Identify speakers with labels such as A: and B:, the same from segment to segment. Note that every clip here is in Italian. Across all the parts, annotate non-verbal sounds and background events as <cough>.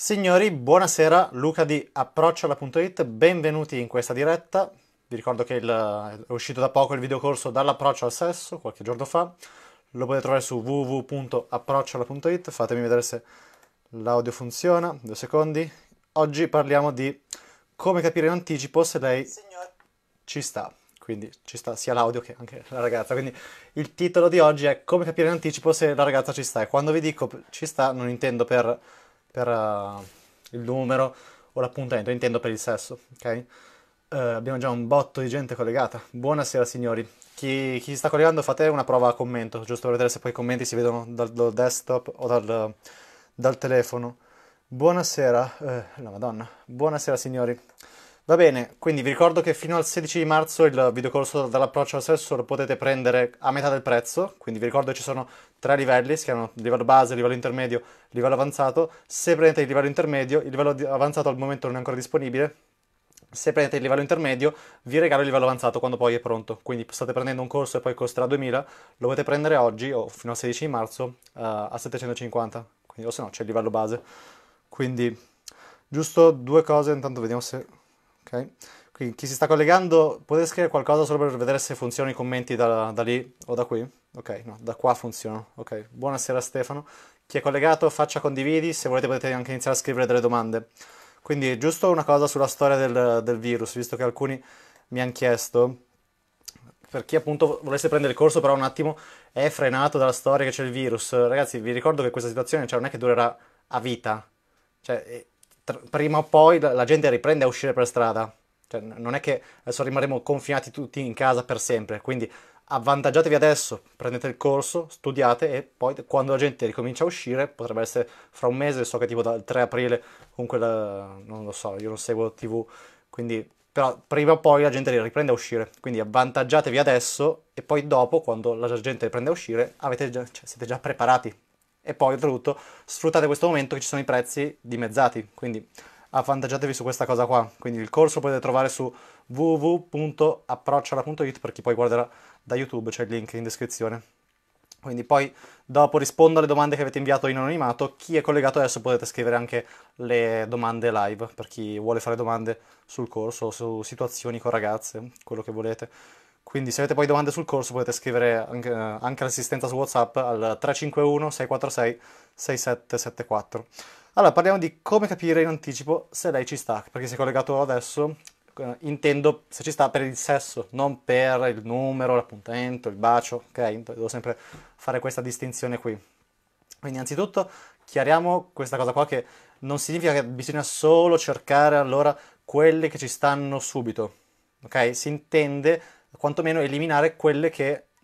A: Signori, buonasera, Luca di Approcciola.it, benvenuti in questa diretta. Vi ricordo che il, è uscito da poco il videocorso Dall'approccio al sesso, qualche giorno fa. Lo potete trovare su www.approcciola.it, fatemi vedere se l'audio funziona, due secondi. Oggi parliamo di come capire in anticipo se lei Signor. ci sta. Quindi ci sta sia l'audio che anche la ragazza. Quindi il titolo di oggi è come capire in anticipo se la ragazza ci sta. E quando vi dico ci sta non intendo per per uh, il numero o l'appuntamento, intendo per il sesso, ok? Uh, abbiamo già un botto di gente collegata. Buonasera signori. Chi, chi, si sta collegando fate una prova a commento, giusto per vedere se poi i commenti si vedono dal, dal desktop o dal, dal telefono. Buonasera, eh, la madonna, buonasera signori. Va bene, quindi vi ricordo che fino al 16 di marzo il videocorso dall'approccio al sesso lo potete prendere a metà del prezzo, quindi vi ricordo che ci sono tre livelli, si chiamano livello base, livello intermedio, livello avanzato. Se prendete il livello intermedio, il livello avanzato al momento non è ancora disponibile, se prendete il livello intermedio, vi regalo il livello avanzato quando poi è pronto. Quindi state prendendo un corso e poi costerà 2000, lo potete prendere oggi o fino al 16 di marzo uh, a 750. Quindi, o se no c'è il livello base. Quindi, giusto due cose, intanto vediamo se Okay? Quindi chi si sta collegando potete scrivere qualcosa solo per vedere se funzionano i commenti da, da lì o da qui? Ok, no, da qua funzionano. Okay. buonasera Stefano. Chi è collegato faccia condividi, se volete potete anche iniziare a scrivere delle domande. Quindi giusto una cosa sulla storia del, del virus, visto che alcuni mi hanno chiesto, per chi appunto volesse prendere il corso però un attimo è frenato dalla storia che c'è il virus. Ragazzi, vi ricordo che questa situazione cioè, non è che durerà a vita. Cioè, tra, prima o poi la, la, gente riprende a uscire per strada. Cioè, non è che adesso rimarremo confinati tutti in casa per sempre, quindi avvantaggiatevi adesso, prendete il corso, studiate e poi quando la gente ricomincia a uscire, potrebbe essere fra un mese, so che tipo dal 3 aprile, comunque la, non lo so, io non seguo TV, quindi però prima o poi la gente riprende a uscire, quindi avvantaggiatevi adesso e poi dopo, quando la gente riprende a uscire, già, cioè, siete già preparati e poi oltretutto sfruttate questo momento che ci sono i prezzi dimezzati, quindi avvantaggiatevi su questa cosa qua. Quindi il corso lo potete trovare su www.approcciola.it per chi poi guarderà da YouTube, c'è il link in descrizione. Quindi poi dopo rispondo alle domande che avete inviato in anonimato, chi è collegato adesso potete scrivere anche le domande live per chi vuole fare domande sul corso, su situazioni con ragazze, quello che volete. Quindi se avete poi domande sul corso potete scrivere anche, anche l'assistenza su WhatsApp al 351 646 6774. Allora, parliamo di come capire in anticipo se lei ci sta, perché si è collegato adesso eh, intendo se ci sta per il sesso, non per il numero, l'appuntamento, il bacio, ok? Devo sempre fare questa distinzione qui. Quindi innanzitutto chiariamo questa cosa qua che non significa che bisogna solo cercare allora quelli che ci stanno subito, ok? Si intende quantomeno eliminare quelle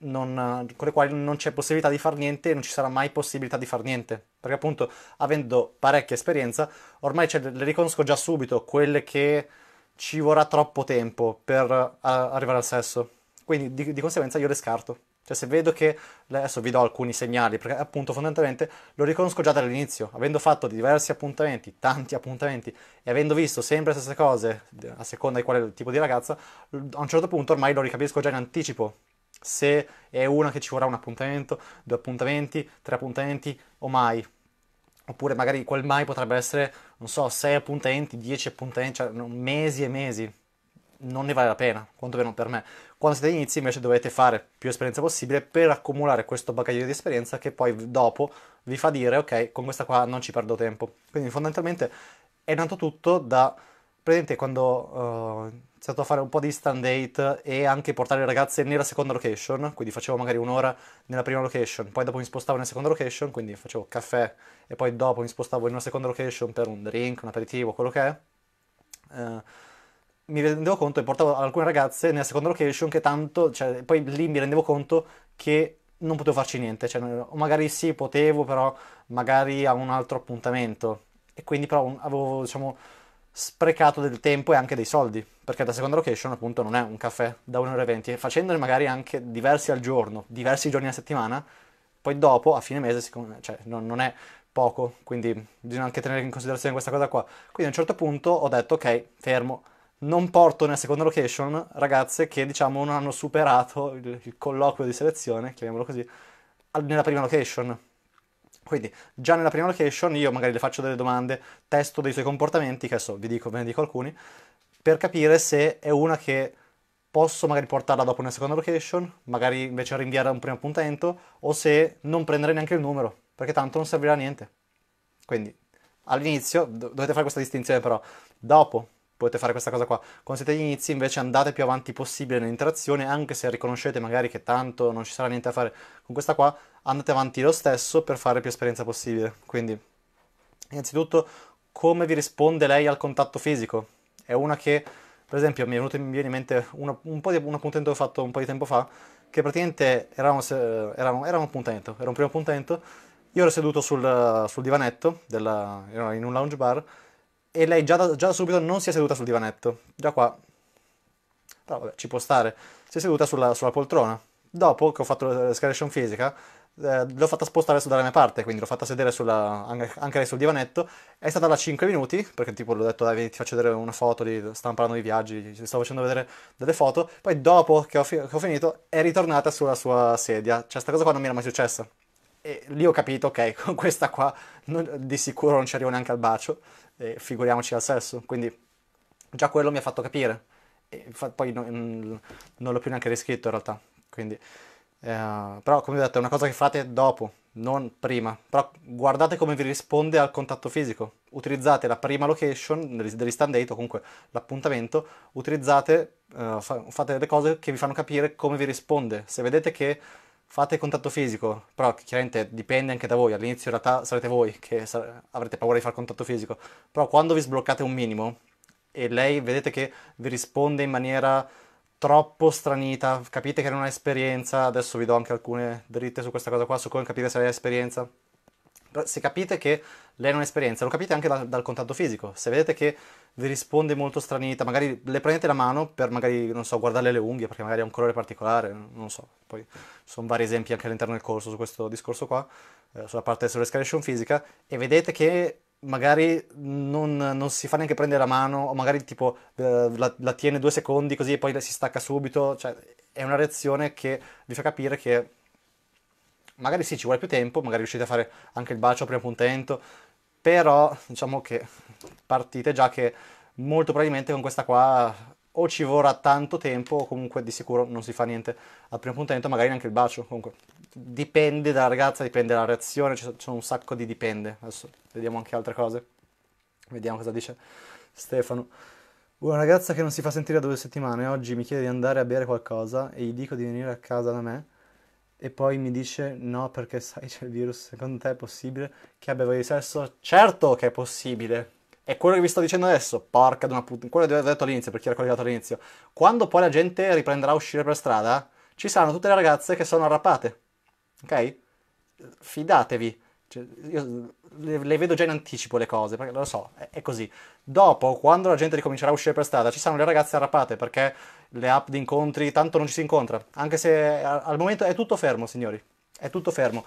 A: non, con le quali non c'è possibilità di far niente e non ci sarà mai possibilità di far niente. Perché appunto, avendo parecchia esperienza, ormai le riconosco già subito quelle che ci vorrà troppo tempo per eh, arrivare al sesso. Quindi di, di conseguenza io le scarto. Cioè se vedo che, adesso vi do alcuni segnali, perché appunto fondamentalmente lo riconosco già dall'inizio, avendo fatto diversi appuntamenti, tanti appuntamenti, e avendo visto sempre le stesse cose, a seconda di quale tipo di ragazza, a un certo punto ormai lo ricapisco già in anticipo, se è una che ci vorrà un appuntamento, due appuntamenti, tre appuntamenti o mai. Oppure magari quel mai potrebbe essere, non so, sei appuntamenti, dieci appuntamenti, cioè mesi e mesi. Non ne vale la pena, quantomeno per me. Quando siete inizi invece dovete fare più esperienza possibile per accumulare questo bagaglio di esperienza che poi dopo vi fa dire ok, con questa qua non ci perdo tempo. Quindi fondamentalmente è nato tutto da praticamente quando... Uh, eh, iniziato a fare un po' di stand date e anche portare le ragazze nella seconda location, quindi facevo magari un'ora nella prima location, poi dopo mi spostavo nella seconda location, quindi facevo caffè e poi dopo mi spostavo in una seconda location per un drink, un aperitivo, quello che è. Eh, mi rendevo conto e portavo alcune ragazze nella seconda location che tanto, cioè, poi lì mi rendevo conto che non potevo farci niente, cioè, o magari sì, potevo, però magari a un altro appuntamento e quindi però avevo, diciamo, sprecato del tempo e anche dei soldi, perché la seconda location appunto non è un caffè da 1 euro, e 20, facendone magari anche diversi al giorno, diversi giorni a settimana, poi dopo, a fine mese, siccome, cioè, non, non è poco, quindi bisogna anche tenere in considerazione questa cosa qua. Quindi a un certo punto ho detto ok, fermo, non porto nella seconda location ragazze che diciamo non hanno superato il, il colloquio di selezione, chiamiamolo così, nella prima location. Quindi già nella prima location io magari le faccio delle domande, testo dei suoi comportamenti, che adesso vi dico, ve ne dico alcuni, per capire se è una che posso magari portarla dopo nella seconda location, magari invece rinviare a un primo appuntamento, o se non prendere neanche il numero, perché tanto non servirà a niente. Quindi all'inizio dovete fare questa distinzione però, dopo potete fare questa cosa qua. Quando siete agli inizi invece andate più avanti possibile nell'interazione, anche se riconoscete magari che tanto non ci sarà niente a fare con questa qua, andate avanti lo stesso per fare più esperienza possibile. Quindi, innanzitutto, come vi risponde lei al contatto fisico? È una che, per esempio, mi, venuto, mi viene in mente una, un, po di, un appuntamento che ho fatto un po' di tempo fa, che praticamente eravamo, eravamo, era un appuntamento, era un primo appuntamento, io ero seduto sul, sul divanetto, della, in un lounge bar, e lei già da, già subito non si è seduta sul divanetto, già qua, però vabbè, ci può stare, si è seduta sulla, sulla poltrona. Dopo che ho fatto l'escalation fisica, eh, l'ho fatta spostare dalla mia parte, quindi l'ho fatta sedere sulla, anche lei sul divanetto. È stata da 5 minuti, perché tipo l'ho detto, dai, ti faccio vedere una foto, di, stavamo parlando di viaggi, ti stavo facendo vedere delle foto. Poi dopo che ho, fi- che ho finito è ritornata sulla sua sedia. Cioè, questa cosa qua non mi era mai successa. E lì ho capito, ok, <laughs> con questa qua non, di sicuro non ci arrivo neanche al bacio eh, figuriamoci al sesso. Quindi già quello mi ha fatto capire. E poi non, mm, non l'ho più neanche riscritto in realtà. Quindi, eh, però, come ho detto, è una cosa che fate dopo, non prima. Però guardate come vi risponde al contatto fisico. Utilizzate la prima location degli stand date o comunque l'appuntamento, utilizzate, eh, fa, fate delle cose che vi fanno capire come vi risponde. Se vedete che fate contatto fisico, però chiaramente dipende anche da voi, all'inizio in realtà sarete voi che sare- avrete paura di fare contatto fisico, però quando vi sbloccate un minimo e lei vedete che vi risponde in maniera troppo stranita, capite che non ha esperienza, adesso vi do anche alcune dritte su questa cosa qua, su come capire se lei ha esperienza se capite che lei non ha esperienza, lo capite anche da, dal contatto fisico, se vedete che vi risponde molto stranita, magari le prendete la mano per magari, non so, guardarle le unghie perché magari ha un colore particolare, non so, poi ci sono vari esempi anche all'interno del corso su questo discorso qua, eh, sulla parte sull'escalation fisica, e vedete che magari non, non, si fa neanche prendere la mano, o magari tipo eh, la, la, tiene due secondi così e poi si stacca subito, cioè è una reazione che vi fa capire che magari sì, ci vuole più tempo, magari riuscite a fare anche il bacio a primo puntento, però diciamo che partite già che molto probabilmente con questa qua o ci vorrà tanto tempo o comunque di sicuro non si fa niente al primo puntento, magari neanche il bacio, comunque dipende dalla ragazza, dipende dalla reazione, c'è un sacco di dipende. Adesso vediamo anche altre cose. Vediamo cosa dice Stefano. Una ragazza che non si fa sentire da due settimane oggi mi chiede di andare a bere qualcosa e gli dico di venire a casa da me e poi mi dice no perché sai c'è cioè, il virus, secondo te è possibile che abbia voglia di sesso? Certo che è possibile! È quello che vi sto dicendo adesso, porca di una puttana, quello che ho detto all'inizio, per chi era collegato all'inizio. Quando poi la gente riprenderà a uscire per strada, ci saranno tutte le ragazze che sono arrappate, ok? Fidatevi, cioè, io le, le, vedo già in anticipo le cose, perché lo so, è, è così. Dopo, quando la gente ricomincerà a uscire per strada, ci saranno le ragazze arrappate, perché le app di incontri, tanto non ci si incontra, anche se al momento è tutto fermo, signori, è tutto fermo.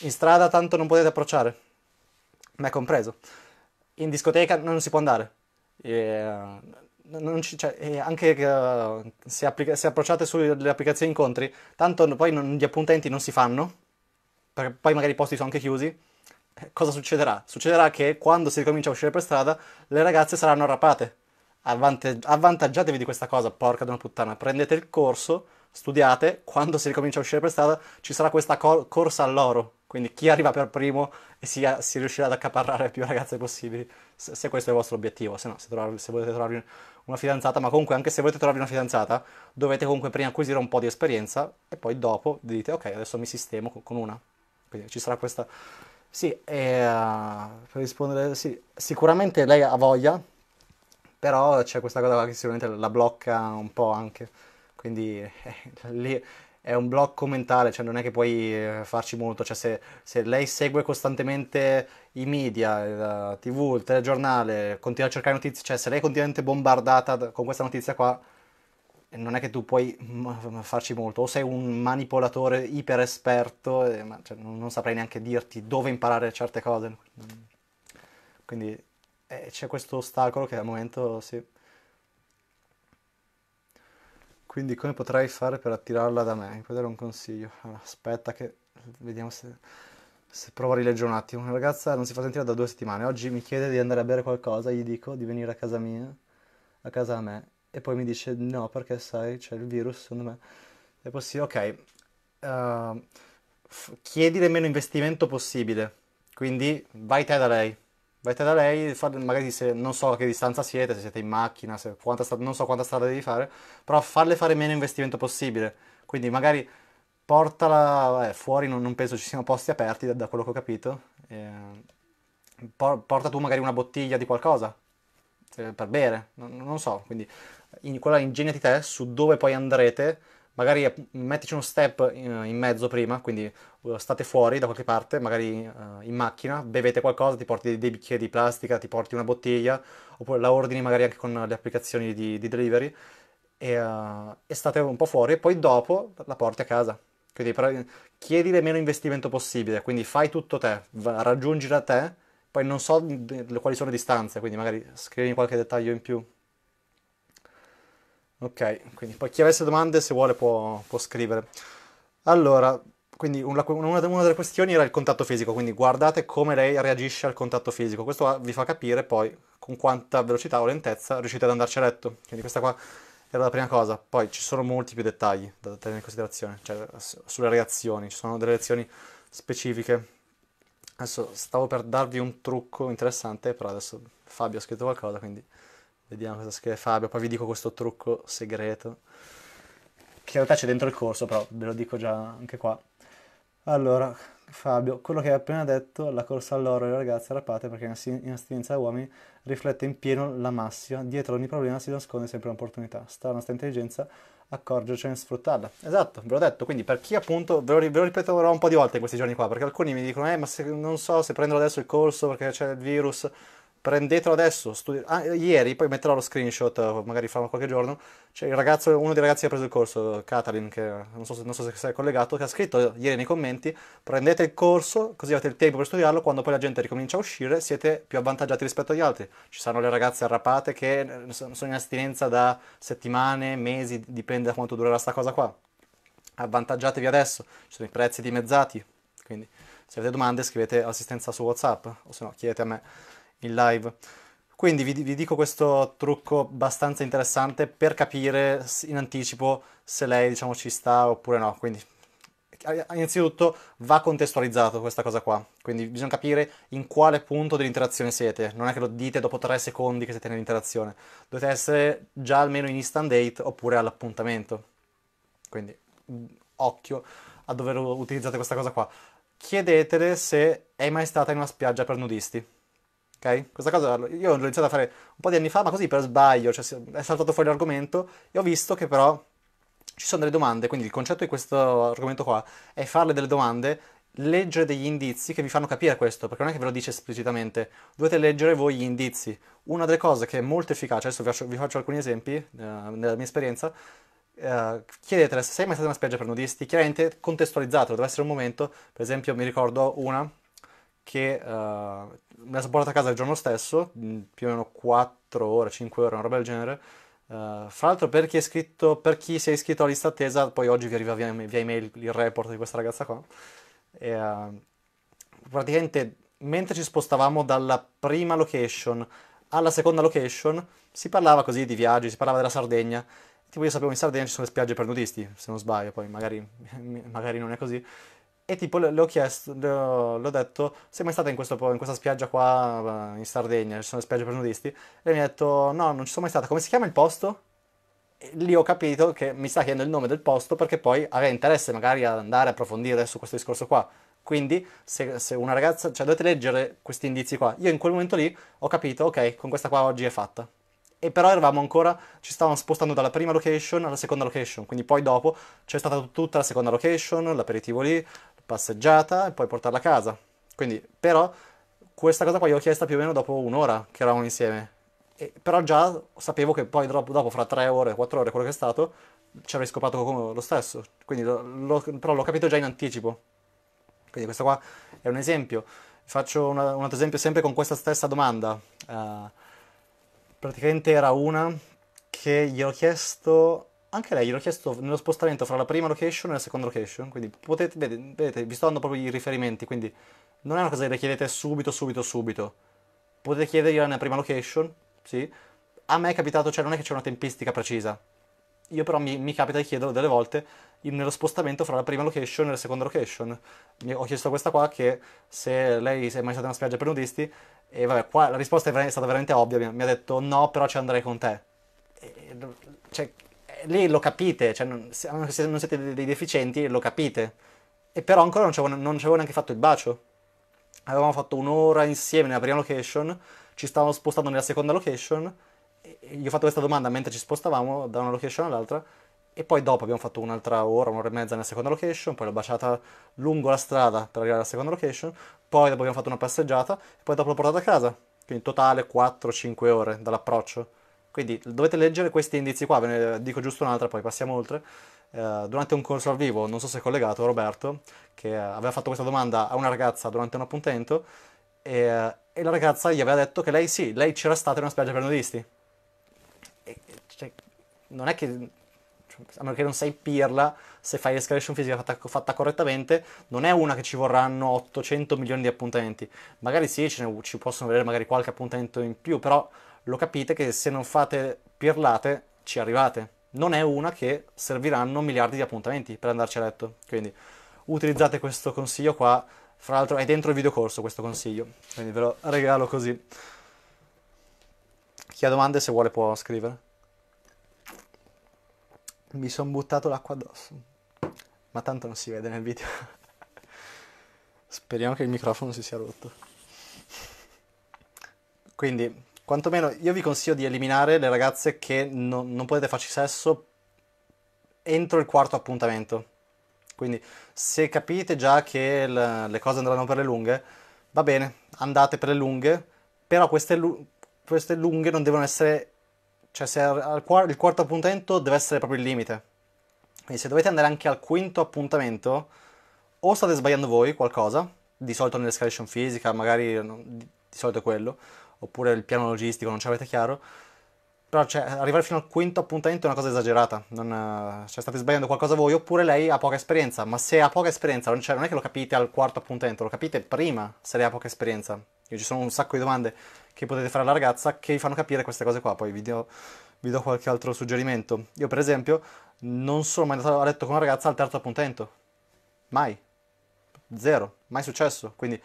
A: In strada tanto non potete approcciare, me compreso. In discoteca non si può andare. E, eh, ci, cioè, anche uh, se, applica, se, approcciate sulle applicazioni incontri, tanto poi non, gli appuntamenti non si fanno, perché poi magari i posti sono anche chiusi. Eh, cosa succederà? Succederà che quando si ricomincia a uscire per strada, le ragazze saranno arrapate avvante- avvantaggiatevi di questa cosa, porca di una puttana, prendete il corso, studiate, quando si ricomincia a uscire per strada ci sarà questa cor- corsa all'oro, quindi chi arriva per primo e si, si riuscirà ad accaparrare più ragazze possibili, se, se questo è il vostro obiettivo, se no, se, trovi, se volete trovarvi una fidanzata, ma comunque anche se volete trovarvi una fidanzata, dovete comunque prima acquisire un po' di esperienza e poi dopo dite ok, adesso mi sistemo con una. Quindi ci sarà questa... Sì, e, uh, per rispondere, sì, sicuramente lei ha voglia però c'è questa cosa che sicuramente la blocca un po' anche, quindi eh, <laughs> lì è un blocco mentale, cioè non è che puoi eh, farci molto, cioè se, se lei segue costantemente i media, la tv, il telegiornale, continua a cercare notizie, cioè se lei è continuamente bombardata con questa notizia qua, eh, non è che tu puoi mm, farci molto, o sei un manipolatore iper esperto, eh, ma cioè, non, non saprei neanche dirti dove imparare certe cose, mm. quindi eh, c'è questo ostacolo che al momento sì. Quindi come potrei fare per attirarla da me? Mi puoi dare un consiglio? Allora, aspetta che vediamo se, se provo a rileggere un attimo. Una ragazza non si fa sentire da due settimane. Oggi mi chiede di andare a bere qualcosa, gli dico di venire a casa mia, a casa a me. E poi mi dice no perché sai c'è il virus secondo me. E poi sì, ok. Uh, f- chiedi il meno investimento possibile. Quindi vai te da lei. Vai da lei, magari se non so a che distanza siete, se siete in macchina, se, strada, non so quanta strada devi fare, però farle fare meno investimento possibile. Quindi magari portala eh, fuori, non, non, penso ci siano posti aperti da, da quello che ho capito. Eh, por, porta tu magari una bottiglia di qualcosa eh, per bere, non, non so. Quindi in, quella ingegnati te su dove poi andrete magari eh, mettici uno step eh, in, mezzo prima, quindi eh, state fuori da qualche parte, magari in macchina, bevete qualcosa, ti porti dei bicchieri di plastica, ti porti una bottiglia, oppure la ordini magari anche con le applicazioni di, di delivery e, uh, e, state un po' fuori e poi dopo la porti a casa. Quindi però, chiedi il meno investimento possibile, quindi fai tutto te, raggiungi da te, poi non so mm, quali sono le distanze, quindi magari scrivi qualche dettaglio in più. Ok, quindi poi chi avesse domande se vuole può, può scrivere. Allora, quindi una, una, delle questioni era il contatto fisico, quindi guardate come lei reagisce al contatto fisico, questo vi fa capire poi con quanta velocità o lentezza riuscite ad andarci a letto, quindi questa qua era la prima cosa, poi ci sono molti più dettagli da tenere in considerazione, cioè sulle reazioni, ci sono delle reazioni specifiche. Adesso stavo per darvi un trucco interessante, però adesso Fabio ha scritto qualcosa, quindi... Vediamo cosa scrive Fabio, poi vi dico questo trucco segreto. Che in realtà c'è dentro il corso, però ve lo dico già anche qua. Allora, Fabio, quello che hai appena detto, la corsa all'oro e le ragazze rapate perché in astinenza a uomini riflette in pieno la massima, dietro ogni problema si nasconde sempre un'opportunità, sta la nostra intelligenza accorgercene e sfruttarla. Esatto, ve l'ho detto, quindi per chi appunto, ve lo, ve lo, ripeterò un po' di volte in questi giorni qua, perché alcuni mi dicono, eh ma se, non so se prendo adesso il corso perché c'è il virus, prendetelo adesso. Studi- ah, ieri, poi metterò lo screenshot, magari fra qualche giorno. C'è cioè, il ragazzo, uno dei ragazzi che ha preso il corso, Katalin, che non so, se, non so se è collegato, che ha scritto ieri nei commenti: prendete il corso, così avete il tempo per studiarlo. Quando poi la gente ricomincia a uscire, siete più avvantaggiati rispetto agli altri. Ci saranno le ragazze arrapate che sono in astinenza da settimane, mesi, dipende da quanto durerà sta cosa qua. Avvantaggiatevi adesso, ci sono i prezzi dimezzati. Quindi, se avete domande, scrivete assistenza su WhatsApp o se no chiedete a me in live. Quindi vi, vi, dico questo trucco abbastanza interessante per capire in anticipo se lei diciamo ci sta oppure no. Quindi innanzitutto va contestualizzato questa cosa qua, quindi bisogna capire in quale punto dell'interazione siete, non è che lo dite dopo tre secondi che siete nell'interazione, dovete essere già almeno in instant date oppure all'appuntamento. Quindi mm, occhio a dover utilizzare questa cosa qua. Chiedetele se è mai stata in una spiaggia per nudisti Okay? Questa cosa io l'ho iniziata a fare un po' di anni fa, ma così per sbaglio, cioè è saltato fuori l'argomento e ho visto che però ci sono delle domande, quindi il concetto di questo argomento qua è farle delle domande, leggere degli indizi che vi fanno capire questo, perché non è che ve lo dice esplicitamente, dovete leggere voi gli indizi. Una delle cose che è molto efficace, adesso vi faccio, vi faccio alcuni esempi eh, nella mia esperienza, Uh, chiedetele se sei mai stata una spiaggia per nudisti, chiaramente contestualizzatelo, deve essere un momento, per esempio mi ricordo una che uh, me la sono a casa il giorno stesso, mm, più o meno 4 ore, 5 ore, una roba del genere. Uh, fra l'altro per chi, iscritto, per chi, si è iscritto alla lista attesa, poi oggi vi arriva via, via email il report di questa ragazza qua. E, uh, praticamente mentre ci spostavamo dalla prima location alla seconda location si parlava così di viaggi, si parlava della Sardegna. Tipo io sapevo in Sardegna ci sono le spiagge per nudisti, se non sbaglio, poi magari, <laughs> magari non è così. E tipo le ho chiesto, le ho detto, sei mai stata in, questo, in, questa spiaggia qua eh, in Sardegna, ci sono le spiagge per nudisti? E lei mi ha detto, no, non ci sono mai stata, come si chiama il posto? E lì ho capito che mi sta chiedendo il nome del posto perché poi aveva interesse magari ad andare a approfondire su questo discorso qua. Quindi se, se una ragazza, cioè dovete leggere questi indizi qua. Io in quel momento lì ho capito, ok, con questa qua oggi è fatta e però eravamo ancora, ci stavamo spostando dalla prima location alla seconda location, quindi poi dopo c'è stata tutta la seconda location, l'aperitivo lì, passeggiata e poi portarla a casa. Quindi, però, questa cosa qua io l'ho chiesta più o meno dopo un'ora che eravamo insieme. E, però già sapevo che poi dopo, dopo fra tre ore, quattro ore, quello che è stato, ci avrei scopato come lo stesso. Quindi, lo, però l'ho capito già in anticipo. Quindi questo qua è un esempio. Faccio una, un altro esempio sempre con questa stessa domanda. Uh, praticamente era una che gli ho chiesto anche lei gliel'ho chiesto nello spostamento fra la prima location e la seconda location, quindi potete, vedete, vedete, vi sto dando proprio i riferimenti, quindi non è una cosa che le chiedete subito, subito, subito. Potete chiedergliela nella prima location, sì. A me è capitato, cioè non è che c'è una tempistica precisa. Io però mi, mi capita di chiederlo delle volte in, nello spostamento fra la prima location e la seconda location. Mi, ho chiesto questa qua che se lei se è mai stata in una spiaggia per nudisti, e vabbè, qua la risposta è, vera, è stata veramente ovvia, mi, mi ha detto no, però ci andrei con te. E, cioè, lì lo capite, cioè non, se non siete dei deficienti lo capite. E però ancora non ci avevo neanche fatto il bacio. Avevamo fatto un'ora insieme nella prima location, ci stavamo spostando nella seconda location, gli ho fatto questa domanda mentre ci spostavamo da una location all'altra e poi dopo abbiamo fatto un'altra ora, un'ora e mezza nella seconda location, poi l'ho baciata lungo la strada per arrivare alla seconda location, poi dopo abbiamo fatto una passeggiata e poi dopo l'ho portata a casa. Quindi in totale 4-5 ore dall'approccio. Quindi dovete leggere questi indizi qua, ve ne dico giusto un'altra, poi passiamo oltre. Eh, durante un corso al vivo, non so se è collegato, Roberto, che aveva fatto questa domanda a una ragazza durante un appuntamento, e, eh, e la ragazza gli aveva detto che lei sì, lei c'era stata in una spiaggia per nudisti. E, cioè, non è che cioè, a meno che non sei pirla, se fai l'escalation fisica fatta, fatta, correttamente, non è una che ci vorranno 800 milioni di appuntamenti. Magari sì, ne, ci possono vedere magari qualche appuntamento in più, però lo capite che se non fate pirlate ci arrivate. Non è una che serviranno miliardi di appuntamenti per andarci a letto. Quindi utilizzate questo consiglio qua. Fra l'altro è dentro il videocorso questo consiglio, quindi ve lo regalo così. Chi ha domande se vuole può scrivere. Mi sono buttato l'acqua addosso, ma tanto non si vede nel video. <laughs> Speriamo che il microfono si sia rotto. Quindi quantomeno io vi consiglio di eliminare le ragazze che non, non potete farci sesso entro il quarto appuntamento. Quindi se capite già che l- le cose andranno per le lunghe, va bene, andate per le lunghe, però queste, queste lunghe non devono essere... Cioè se al qu- il quarto appuntamento deve essere proprio il limite. Quindi se dovete andare anche al quinto appuntamento, o state sbagliando voi qualcosa, di solito nell'escalation fisica, magari di solito è quello, oppure il piano logistico, non ci avete chiaro. Però cioè, arrivare fino al quinto appuntamento è una cosa esagerata, non, eh, cioè, state sbagliando qualcosa voi, oppure lei ha poca esperienza, ma se ha poca esperienza, non, cioè, non è che lo capite al quarto appuntamento, lo capite prima se lei ha poca esperienza. Io ci sono un sacco di domande che potete fare alla ragazza che vi fanno capire queste cose qua, poi vi do, vi do qualche altro suggerimento. Io per esempio non sono mai andato a letto con una ragazza al terzo appuntamento, mai, zero, mai successo, quindi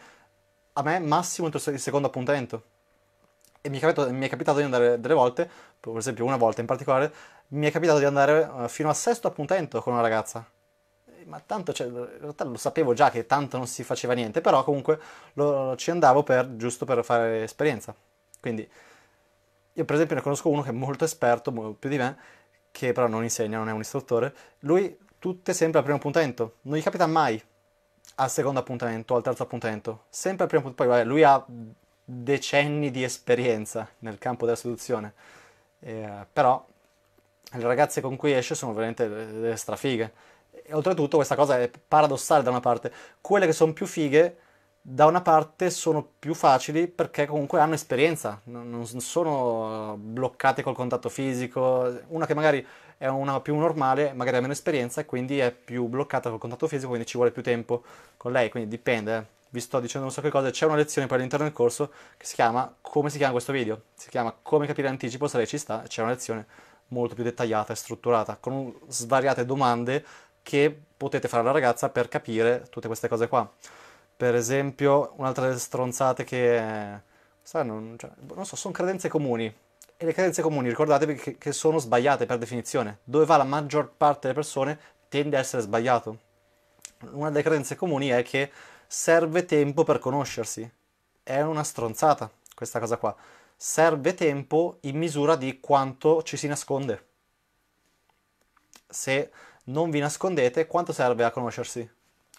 A: a me massimo il secondo appuntamento e mi è, capitato, mi è capitato di andare delle volte, per esempio una volta in particolare, mi è capitato di andare eh, fino al sesto appuntamento con una ragazza. Eh, ma tanto, cioè, in realtà lo sapevo già che tanto non si faceva niente, però comunque lo, ci andavo per, giusto per fare esperienza. Quindi, io per esempio ne conosco uno che è molto esperto, più di me, che però non insegna, non è un istruttore. Lui tutte sempre al primo appuntamento, non gli capita mai al secondo appuntamento, o al terzo appuntamento, sempre al primo appuntamento. Poi vabbè, lui ha decenni di esperienza nel campo della seduzione, eh, però le ragazze con cui esce sono veramente eh, delle strafighe. E oltretutto questa cosa è paradossale da una parte, quelle che sono più fighe da una parte sono più facili perché comunque hanno esperienza, non sono bloccate col contatto fisico, una che magari è una più normale, magari ha meno esperienza e quindi è più bloccata col contatto fisico, quindi ci vuole più tempo con lei, quindi dipende. Eh vi sto dicendo un sacco di cose, c'è una lezione poi all'interno del corso che si chiama, come si chiama questo video? Si chiama come capire anticipo, se lei ci sta, c'è una lezione molto più dettagliata e strutturata, con svariate domande che potete fare alla ragazza per capire tutte queste cose qua. Per esempio, un'altra delle stronzate che... Sai, non, cioè, boh, non so, sono credenze comuni. E le credenze comuni, ricordatevi che, che sono sbagliate per definizione. Dove va la maggior parte delle persone tende a essere sbagliato. Una delle credenze comuni è che serve tempo per conoscersi. È una stronzata questa cosa qua. Serve tempo in misura di quanto ci si nasconde. Se non vi nascondete, quanto serve a conoscersi?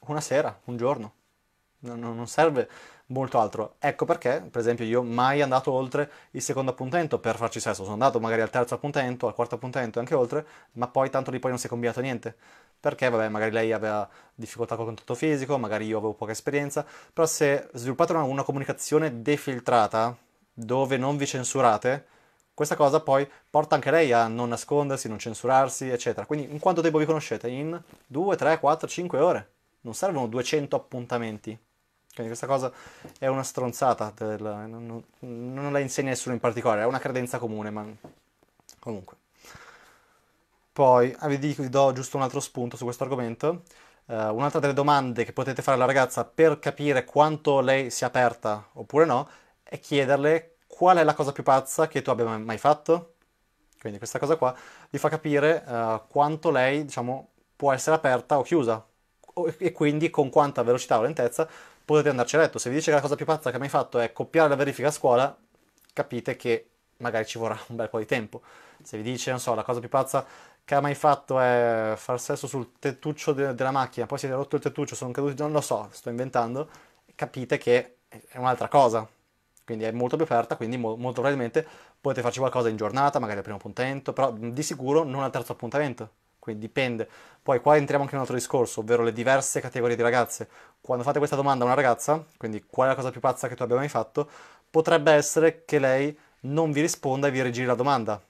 A: Una sera, un giorno. non serve molto altro. Ecco perché, per esempio, io mai andato oltre il secondo appuntamento per farci sesso. Sono andato magari al terzo appuntamento, al quarto appuntamento e anche oltre, ma poi tanto di poi non si è combinato niente. Perché, vabbè, magari lei aveva difficoltà col contatto fisico, magari io avevo poca esperienza, però se sviluppate una, una comunicazione defiltrata, dove non vi censurate, questa cosa poi porta anche lei a non nascondersi, non censurarsi, eccetera. Quindi in quanto tempo vi conoscete? In 2, 3, 4, 5 ore. Non servono 200 appuntamenti. Quindi questa cosa è una stronzata, del, non, non, la insegna nessuno in particolare, è una credenza comune, ma comunque. Poi ah, vi, dico, vi do giusto un altro spunto su questo argomento. Uh, un'altra delle domande che potete fare alla ragazza per capire quanto lei sia aperta oppure no è chiederle qual è la cosa più pazza che tu abbia mai fatto. Quindi questa cosa qua vi fa capire uh, quanto lei, diciamo, può essere aperta o chiusa e quindi con quanta velocità o lentezza potete andarci a letto. Se vi dice che la cosa più pazza che ha mai fatto è copiare la verifica a scuola, capite che magari ci vorrà un bel po' di tempo. Se vi dice, non so, la cosa più pazza che ha mai fatto è far sesso sul tettuccio de- della macchina, poi si è rotto il tettuccio, sono caduti, non lo so, sto inventando, capite che è un'altra cosa. Quindi è molto più aperta, quindi mo- molto probabilmente potete farci qualcosa in giornata, magari al primo appuntamento, però di sicuro non al terzo appuntamento quindi dipende. Poi qua entriamo anche in un altro discorso, ovvero le diverse categorie di ragazze. Quando fate questa domanda a una ragazza, quindi qual è la cosa più pazza che tu abbia mai fatto, potrebbe essere che lei non vi risponda e vi rigiri la domanda.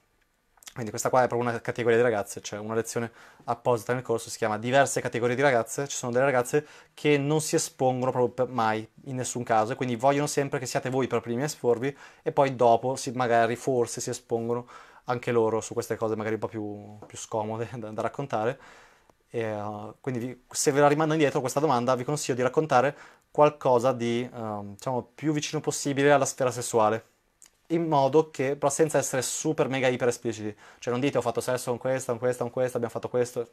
A: Quindi questa qua è proprio una categoria di ragazze, c'è cioè una lezione apposita nel corso, si chiama diverse categorie di ragazze, ci sono delle ragazze che non si espongono proprio mai, in nessun caso, e quindi vogliono sempre che siate voi per primi a esporvi e poi dopo si, magari forse si espongono anche loro su queste cose magari un po' più, più scomode da, da raccontare. E, uh, quindi vi, se ve la rimando indietro questa domanda vi consiglio di raccontare qualcosa di uh, diciamo, più vicino possibile alla sfera sessuale in modo che però senza essere super mega iper espliciti cioè non dite ho fatto sesso con questa, con questa, con questa, abbiamo fatto questo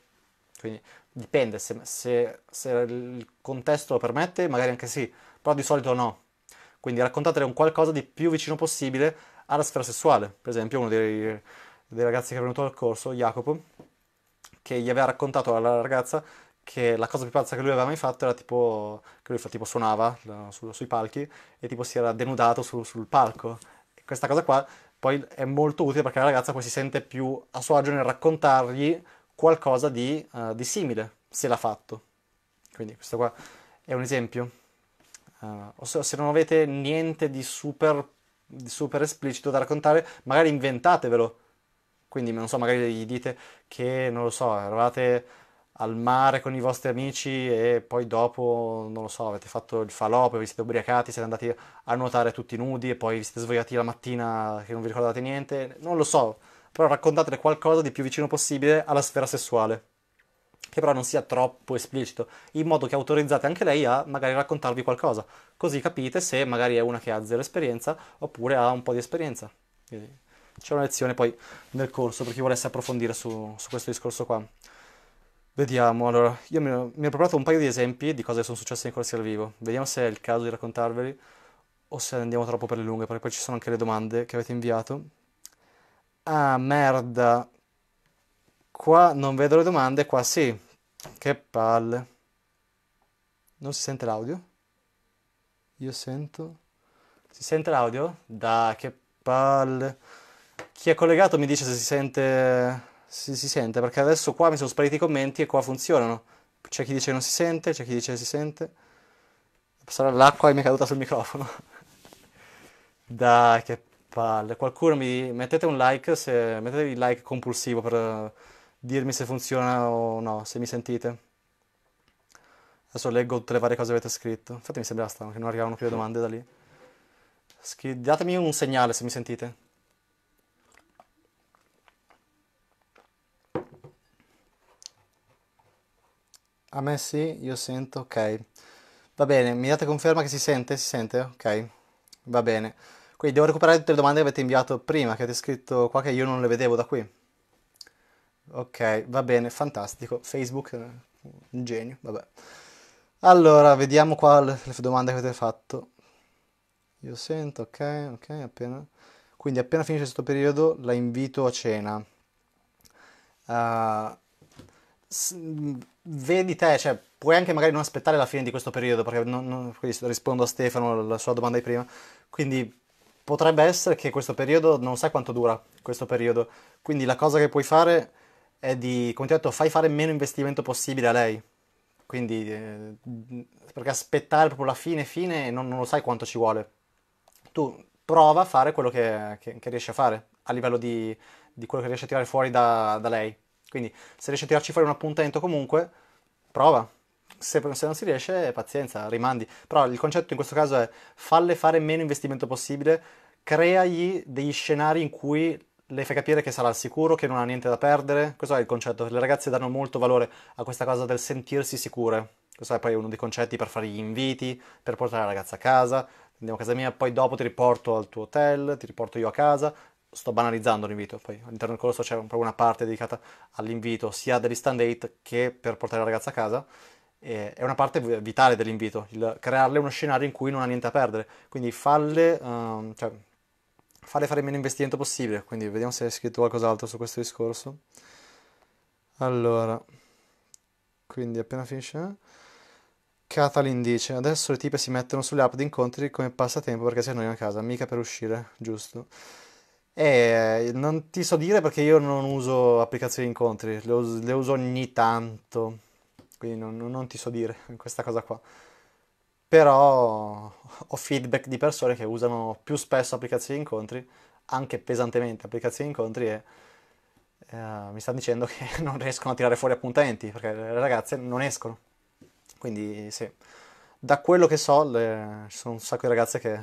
A: quindi dipende se, se, se il contesto lo permette magari anche sì però di solito no quindi raccontatele un qualcosa di più vicino possibile alla sfera sessuale. Per esempio, uno dei, dei ragazzi che è venuto al corso, Jacopo, che gli aveva raccontato alla ragazza che la cosa più pazza che lui aveva mai fatto era tipo che lui tipo, suonava la, su, sui palchi e tipo si era denudato su, sul palco. E questa cosa qua poi è molto utile perché la ragazza poi si sente più a suo agio nel raccontargli qualcosa di, uh, di simile, se l'ha fatto. Quindi questo qua è un esempio. Uh, se non avete niente di super super esplicito da raccontare, magari inventatevelo. Quindi, non so, magari gli dite che, non lo so, eravate al mare con i vostri amici e poi dopo, non lo so, avete fatto il falò, poi vi siete ubriacati, siete andati a nuotare tutti nudi e poi vi siete svegliati la mattina che non vi ricordate niente, non lo so, però raccontatele qualcosa di più vicino possibile alla sfera sessuale che però non sia troppo esplicito, in modo che autorizzate anche lei a magari raccontarvi qualcosa, così capite se magari è una che ha zero esperienza oppure ha un po' di esperienza. c'è una lezione poi nel corso per chi volesse approfondire su, su questo discorso qua. Vediamo, allora, io mi ho, mi ho, preparato un paio di esempi di cose che sono successe nei corsi al vivo, vediamo se è il caso di raccontarveli o se andiamo troppo per le lunghe, perché poi ci sono anche le domande che avete inviato. Ah, merda, Qua non vedo le domande, qua sì. Che palle. Non si sente l'audio? Io sento. Si sente l'audio? Da che palle. Chi è collegato mi dice se si sente. Se si sente, perché adesso qua mi sono spariti i commenti e qua funzionano. C'è chi dice che non si sente, c'è chi dice che si sente. Sarà l'acqua che mi è caduta sul microfono. <laughs> Dai, che palle. Qualcuno mi. Mettete un like, se... mettetevi il like compulsivo per dirmi se funziona o no, se mi sentite. Adesso leggo tutte le varie cose che avete scritto. Infatti mi sembra strano che non arrivavano più le domande da lì. Scri- datemi un segnale se mi sentite. A me sì, io sento, ok. Va bene, mi date conferma che si sente? Si sente? Ok. Va bene. Quindi devo recuperare tutte le domande che avete inviato prima, che avete scritto qua che io non le vedevo da qui. Ok, va bene, fantastico. Facebook, eh, un genio, vabbè. Allora, vediamo qua le, domande che avete fatto. Io sento, ok, ok, appena... Quindi appena finisce questo periodo la invito a cena. Uh, vedi te, cioè, puoi anche magari non aspettare la fine di questo periodo, perché non, non, rispondo a Stefano la sua domanda di prima. Quindi potrebbe essere che questo periodo non sai quanto dura questo periodo. Quindi la cosa che puoi fare è di, come ti ho detto, fai fare meno investimento possibile a lei. Quindi, eh, perché aspettare proprio la fine, fine, non, non, lo sai quanto ci vuole. Tu prova a fare quello che, che, che riesci a fare a livello di, di, quello che riesci a tirare fuori da, da, lei. Quindi, se riesci a tirarci fuori un appuntamento comunque, prova. Se, se non si riesce, pazienza, rimandi. Però il concetto in questo caso è falle fare meno investimento possibile, creagli degli scenari in cui le fa capire che sarà al sicuro, che non ha niente da perdere. Questo è il concetto. Le ragazze danno molto valore a questa cosa del sentirsi sicure. Questo è poi uno dei concetti per fare gli inviti, per portare la ragazza a casa. Andiamo a casa mia, poi dopo ti riporto al tuo hotel, ti riporto io a casa. Sto banalizzando l'invito, poi all'interno del corso c'è proprio una parte dedicata all'invito, sia degli stand date che per portare la ragazza a casa. E è una parte vitale dell'invito, il crearle uno scenario in cui non ha niente da perdere. Quindi falle, um, cioè, fare fare meno investimento possibile, quindi vediamo se hai scritto qualcos'altro su questo discorso. Allora, quindi appena finisce... Eh? Katalin dice, adesso le tipe si mettono sulle app di incontri come passatempo perché si annoiano a casa, mica per uscire, giusto? E eh, non ti so dire perché io non uso applicazioni di incontri, le uso, le uso ogni tanto, quindi non, non ti so dire questa cosa qua però ho feedback di persone che usano più spesso applicazioni di incontri, anche pesantemente applicazioni di incontri e eh, mi stanno dicendo che <laughs> non riescono a tirare fuori appuntamenti perché le ragazze non escono. Quindi sì, da quello che so le, ci sono un sacco di ragazze che,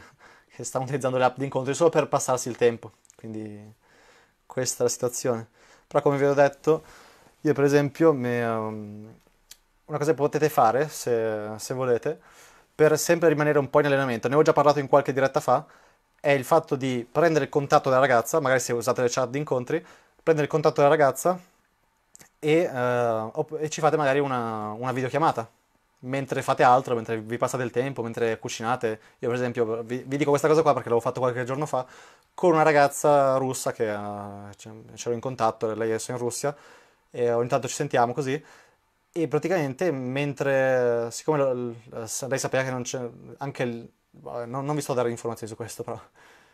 A: che stanno utilizzando le app di incontri solo per passarsi il tempo, quindi questa è la situazione. Però come vi ho detto, io per esempio, me, um, una cosa che potete fare se, se volete, per sempre rimanere un po' in allenamento, ne avevo già parlato in qualche diretta fa, è il fatto di prendere il contatto della ragazza, magari se usate le chat di incontri, prendere il contatto della ragazza e, uh, e ci fate magari una, una, videochiamata mentre fate altro, mentre vi passate il tempo, mentre cucinate. Io per esempio vi, vi dico questa cosa qua perché l'ho fatto qualche giorno fa con una ragazza russa che uh, eh, c'ero in contatto, lei è in Russia e ogni tanto ci sentiamo così e praticamente mentre, siccome lei sapeva che non c'è, anche il, boh, non, non, vi sto a dare informazioni su questo però,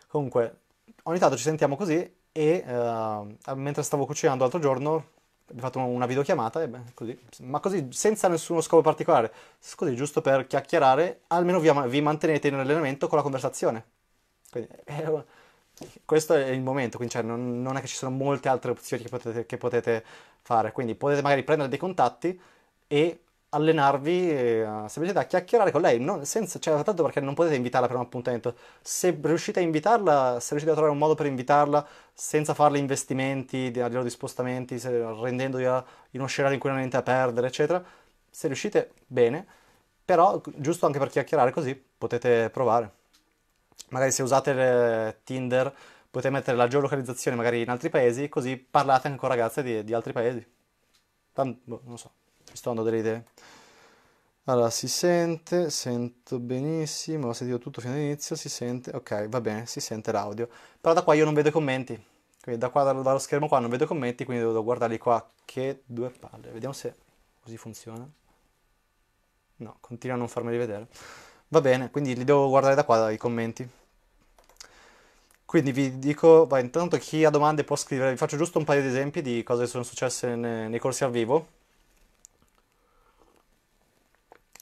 A: comunque ogni tanto ci sentiamo così e uh, mentre stavo cucinando l'altro giorno ho fatto una videochiamata, e beh, così, ma così senza nessuno scopo particolare, così giusto per chiacchierare, almeno vi, vi mantenete in allenamento con la conversazione. Quindi, eh, questo è il momento, quindi cioè, non, non, è che ci sono molte altre opzioni che potete, che potete fare. Quindi potete magari prendere dei contatti e allenarvi eh, semplicemente a chiacchierare con lei, non, senza, cioè, tanto perché non potete invitarla per un appuntamento. Se riuscite a invitarla, se riuscite a trovare un modo per invitarla senza farle investimenti a livello di spostamenti, se, rendendovi in uno scenario in cui non ha niente a perdere, eccetera, se riuscite bene, però giusto anche per chiacchierare così potete provare. Magari se usate eh, Tinder potete mettere la geolocalizzazione magari in altri paesi, così parlate anche con ragazze di, di altri paesi. Tant- boh, non so, mi sto dando delle idee. Allora, si sente, sento benissimo, ho sentito tutto fino all'inizio, si sente, ok, va bene, si sente l'audio. Però da qua io non vedo i commenti, quindi da qua dallo schermo qua non vedo i commenti, quindi devo guardarli qua, che due palle. Vediamo se così funziona. No, continua a non farmeli vedere. Va bene, quindi li devo guardare da qua dai commenti. Quindi vi dico, beh, intanto chi ha domande può scrivere, vi faccio giusto un paio di esempi di cose che sono successe nei, nei corsi al vivo.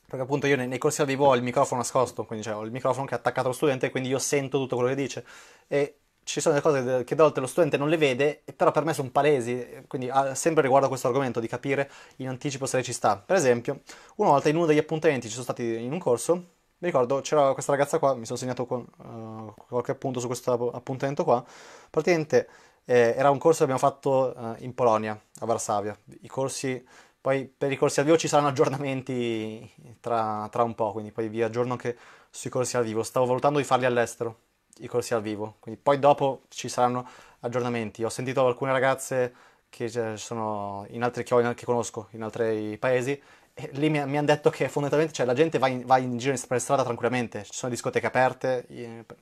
A: Perché appunto io nei, nei, corsi al vivo ho il microfono nascosto, quindi cioè ho il microfono che è attaccato allo studente, quindi io sento tutto quello che dice. E ci sono delle cose che da volte lo studente non le vede, però per me sono palesi, quindi ah, sempre riguardo a questo argomento, di capire in anticipo se lei ci sta. Per esempio, una volta in uno degli appuntamenti ci sono stati in un corso, mi ricordo c'era questa ragazza qua, mi sono segnato con, uh, qualche appunto su questo appuntamento qua, praticamente eh, era un corso che abbiamo fatto uh, in Polonia, a Varsavia, I corsi, poi per i corsi al vivo ci saranno aggiornamenti tra, tra un po', quindi poi vi aggiorno anche sui corsi al vivo, stavo valutando di farli all'estero, i corsi al vivo, quindi poi dopo ci saranno aggiornamenti, ho sentito alcune ragazze che eh, sono in altri che, ho, che conosco, in altri paesi, eh, lì mi, mi hanno detto che fondamentalmente cioè, la gente va in, va in giro per strada tranquillamente, ci sono discoteche aperte,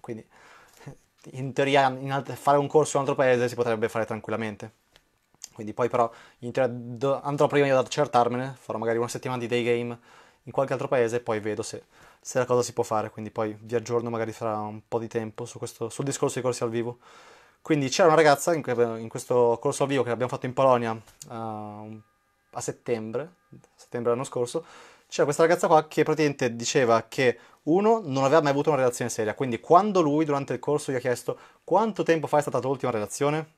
A: quindi eh, in teoria in alt- fare un corso in un altro paese si potrebbe fare tranquillamente. Quindi poi però in teoria do- andrò prima io ad accertarmene, farò magari una settimana di day game in qualche altro paese e poi vedo se, se, la cosa si può fare, quindi poi vi aggiorno magari fra un po' di tempo su questo, sul discorso dei corsi al vivo. Quindi c'era una ragazza in, in questo corso al vivo che abbiamo fatto in Polonia uh, a settembre, settembre dell'anno scorso, c'era questa ragazza qua che praticamente diceva che uno non aveva mai avuto una relazione seria, quindi quando lui durante il corso gli ha chiesto quanto tempo fa è stata la tua ultima relazione,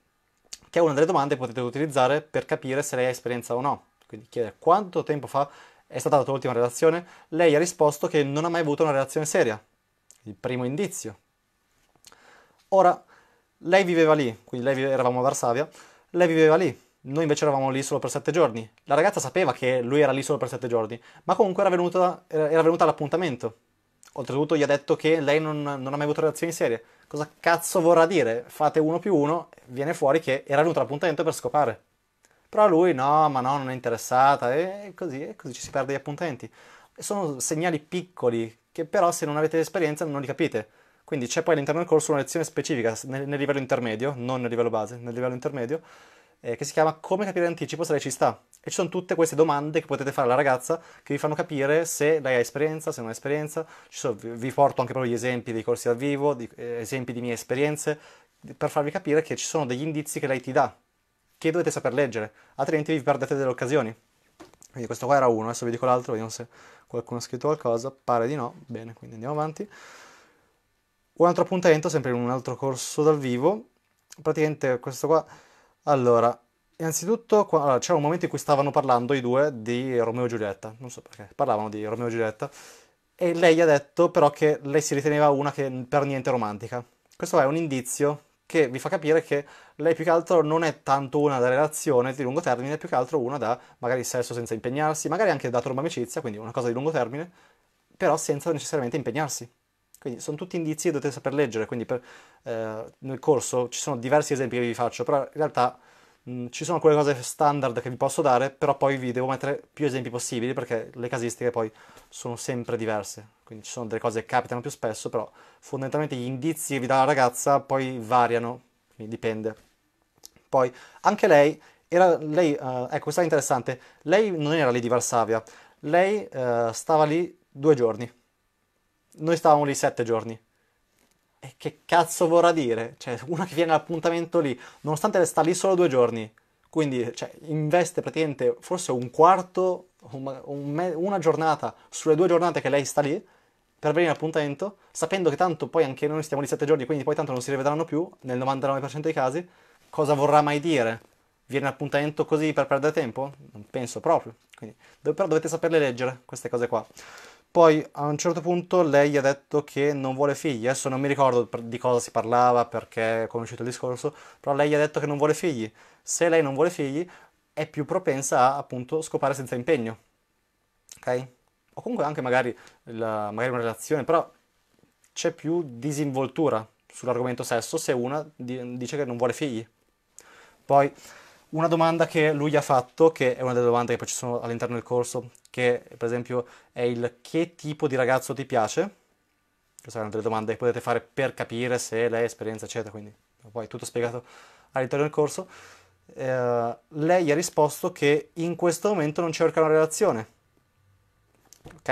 A: che è una delle domande che potete utilizzare per capire se lei ha esperienza o no. Quindi chiede quanto tempo fa è stata la tua ultima relazione, lei ha risposto che non ha mai avuto una relazione seria. Il primo indizio. Ora, lei viveva lì, quindi lei vive, eravamo a Varsavia, lei viveva lì, noi invece eravamo lì solo per sette giorni. La ragazza sapeva che lui era lì solo per sette giorni, ma comunque era venuta, era venuta all'appuntamento. Oltretutto gli ha detto che lei non, non ha mai avuto relazioni serie. Cosa cazzo vorrà dire? Fate uno più uno, viene fuori che era venuto all'appuntamento per scopare. Però lui no, ma no, non è interessata e così, e così ci si perde gli appuntamenti. sono segnali piccoli che però se non avete esperienza non li capite. Quindi c'è poi all'interno del corso una lezione specifica nel, nel livello intermedio, non nel livello base, nel livello intermedio, eh, che si chiama Come capire l'anticipo se lei ci sta. E ci sono tutte queste domande che potete fare alla ragazza che vi fanno capire se lei ha esperienza, se non ha esperienza. Sono, vi porto anche proprio gli esempi dei corsi dal vivo, di, eh, esempi di mie esperienze, per farvi capire che ci sono degli indizi che lei ti dà, che dovete saper leggere, altrimenti vi perdete delle occasioni. Quindi questo qua era uno, adesso vi dico l'altro, vediamo se qualcuno ha scritto qualcosa, pare di no, bene, quindi andiamo avanti. Un altro appuntamento, sempre in un altro corso dal vivo, praticamente questo qua allora, innanzitutto allora, c'era un momento in cui stavano parlando i due di Romeo e Giulietta, non so perché, parlavano di Romeo e Giulietta, e lei ha detto però che lei si riteneva una che per niente romantica. Questo è un indizio che vi fa capire che lei più che altro non è tanto una da relazione di lungo termine, più che altro una da magari sesso senza impegnarsi, magari anche da tromba amicizia, quindi una cosa di lungo termine, però senza necessariamente impegnarsi. Quindi sono tutti indizi che dovete saper leggere, quindi per, eh, nel corso ci sono diversi esempi che vi faccio, però in realtà mh, ci sono quelle cose standard che vi posso dare, però poi vi devo mettere più esempi possibili perché le casistiche poi sono sempre diverse, quindi ci sono delle cose che capitano più spesso, però fondamentalmente gli indizi che vi dà la ragazza poi variano, quindi dipende. Poi anche lei, era, lei eh, ecco, questa è interessante, lei non era lì di Varsavia, lei eh, stava lì due giorni noi stavamo lì sette giorni. E che cazzo vorrà dire? Cioè, uno che viene all'appuntamento lì, nonostante sta lì solo due giorni, quindi cioè, investe praticamente forse un quarto, un, un, una giornata sulle due giornate che lei sta lì per venire all'appuntamento, sapendo che tanto poi anche noi stiamo lì sette giorni, quindi poi tanto non si rivedranno più, nel 99% dei casi, cosa vorrà mai dire? Viene un così per perdere tempo? Non penso proprio. Quindi, però dovete saperle leggere queste cose qua. Poi a un certo punto lei ha detto che non vuole figli, adesso non mi ricordo di cosa si parlava perché è conosciuto il discorso, però lei ha detto che non vuole figli. Se lei non vuole figli è più propensa a appunto scopare senza impegno, ok? O comunque anche magari, la, magari una relazione, però c'è più disinvoltura sull'argomento sesso se una dice che non vuole figli. Poi una domanda che lui ha fatto, che è una delle domande che poi ci sono all'interno del corso, che per esempio è il che tipo di ragazzo ti piace? Questa è una delle domande che potete fare per capire se lei ha esperienza, eccetera, quindi poi tutto spiegato all'interno del corso. Eh, lei ha risposto che in questo momento non cerca una relazione. Ok?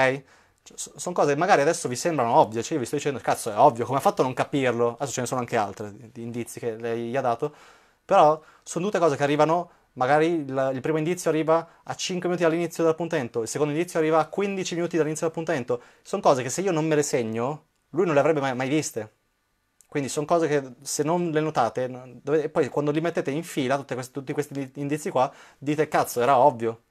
A: Cioè, sono cose che magari adesso vi sembrano ovvie, cioè io vi sto dicendo, cazzo è ovvio, come ha fatto a non capirlo? Adesso ce ne sono anche altre di indizi che lei gli ha dato, però sono tutte cose che arrivano, magari il, il, primo indizio arriva a 5 minuti dall'inizio dell'appuntamento, il secondo indizio arriva a 15 minuti dall'inizio dell'appuntamento. Sono cose che se io non me le segno, lui non le avrebbe mai, mai viste. Quindi sono cose che se non le notate, dovete, poi quando li mettete in fila, queste, tutti questi indizi qua, dite cazzo, era ovvio.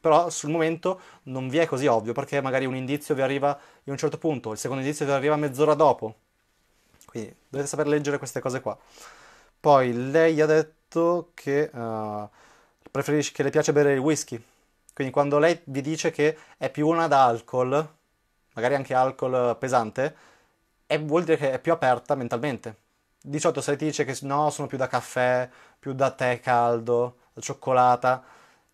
A: Però sul momento non vi è così ovvio, perché magari un indizio vi arriva in un certo punto, il secondo indizio vi arriva mezz'ora dopo. Quindi dovete saper leggere queste cose qua. Poi lei ha detto detto che uh, eh, preferisce, che le piace bere il whisky. Quindi quando lei vi dice che è più una da alcol, magari anche alcol pesante, è, vuol dire che è più aperta mentalmente. Di solito se ti dice che no, sono più da caffè, più da tè caldo, da cioccolata,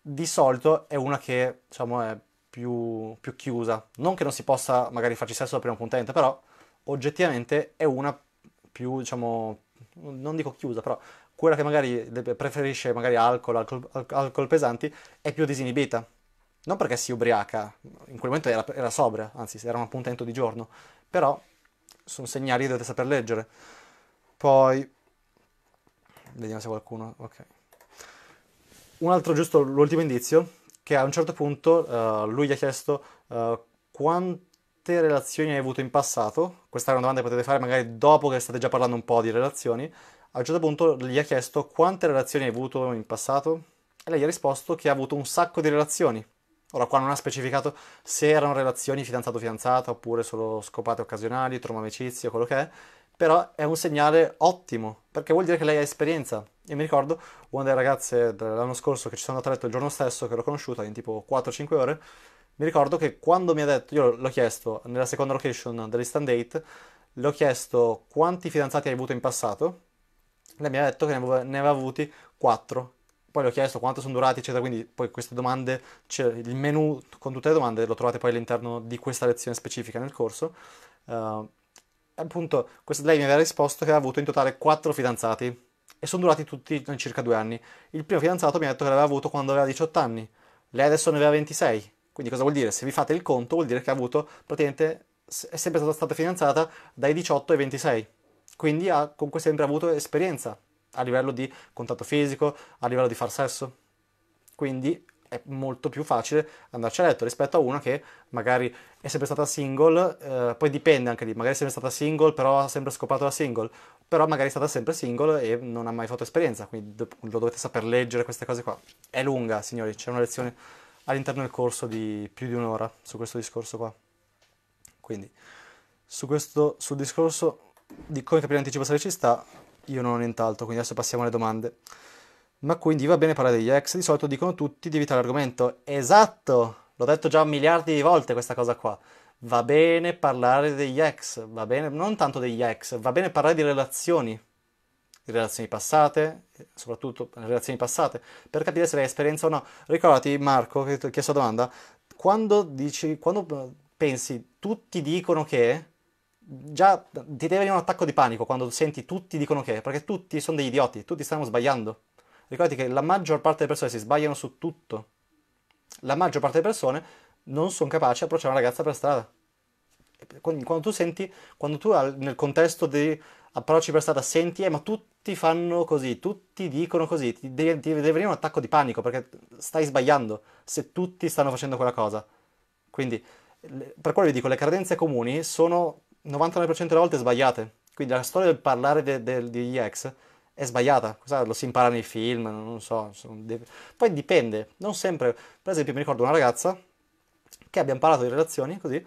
A: di solito è una che diciamo è più, più chiusa. Non che non si possa magari farci sesso al primo appuntamento, però oggettivamente è una più, diciamo, non dico chiusa, però quella che magari preferisce magari alcol, alcol, alcol pesanti, è più disinibita. Non perché si ubriaca, in quel momento era, era sobria, anzi era un appuntamento di giorno, però sono segnali che dovete saper leggere. Poi, vediamo se qualcuno... ok. Un altro giusto, l'ultimo indizio, che a un certo punto uh, lui gli ha chiesto uh, quante relazioni hai avuto in passato, questa è una domanda che potete fare magari dopo che state già parlando un po' di relazioni, a un certo punto gli ha chiesto quante relazioni hai avuto in passato e lei gli ha risposto che ha avuto un sacco di relazioni. Ora qua non ha specificato se erano relazioni fidanzato-fidanzata oppure solo scopate occasionali, troma amicizia, quello che è, però è un segnale ottimo perché vuol dire che lei ha esperienza. Io mi ricordo una delle ragazze dell'anno scorso che ci sono andato a letto il giorno stesso, che l'ho conosciuta in tipo 4-5 ore, mi ricordo che quando mi ha detto, io l'ho chiesto nella seconda location dell'instant date, le ho chiesto quanti fidanzati hai avuto in passato lei mi ha detto che ne aveva, ne aveva avuti 4 poi le ho chiesto quanto sono durati, eccetera. Quindi, poi queste domande, cioè il menu con tutte le domande lo trovate poi all'interno di questa lezione specifica nel corso. Uh, appunto, questa, lei mi aveva risposto che aveva avuto in totale 4 fidanzati e sono durati tutti in circa 2 anni. Il primo fidanzato mi ha detto che l'aveva avuto quando aveva 18 anni, lei adesso ne aveva 26. Quindi, cosa vuol dire? Se vi fate il conto, vuol dire che ha avuto praticamente è sempre stata, stata fidanzata dai 18 ai 26 quindi ha comunque sempre avuto esperienza a livello di contatto fisico, a livello di far sesso. Quindi è molto più facile andarci a letto rispetto a una che magari è sempre stata single, eh, poi dipende anche lì, magari è sempre stata single, però ha sempre scopato la single, però magari è stata sempre single e non ha mai fatto esperienza, quindi do- lo dovete saper leggere queste cose qua. È lunga, signori, c'è una lezione all'interno del corso di più di un'ora su questo discorso qua. Quindi su questo sul discorso di come capire l'anticipo se ci sta, io non ho nient'altro, quindi adesso passiamo alle domande. Ma quindi va bene parlare degli ex, di solito dicono tutti di evitare l'argomento. Esatto, l'ho detto già miliardi di volte questa cosa qua. Va bene parlare degli ex, va bene, non tanto degli ex, va bene parlare di relazioni, di relazioni passate, soprattutto relazioni passate, per capire se hai esperienza o no. Ricordati Marco, che ti ho chiesto la domanda, quando dici, quando pensi tutti dicono che, già ti deve venire un attacco di panico quando senti tutti dicono che, perché tutti sono degli idioti, tutti stanno sbagliando. Ricordati che la maggior parte delle persone si sbagliano su tutto. La maggior parte delle persone non sono capaci di approcciare una ragazza per strada. Quando tu senti, quando tu nel contesto di approcci per strada senti, eh, ma tutti fanno così, tutti dicono così, ti deve, ti deve venire un attacco di panico perché stai sbagliando se tutti stanno facendo quella cosa. Quindi, per quello vi dico, le credenze comuni sono 99% delle volte sbagliate. Quindi la storia del parlare de, de, degli ex è sbagliata, Cosa, lo si impara nei film, non so, deve... poi dipende, non sempre, per esempio mi ricordo una ragazza che abbiamo parlato di relazioni così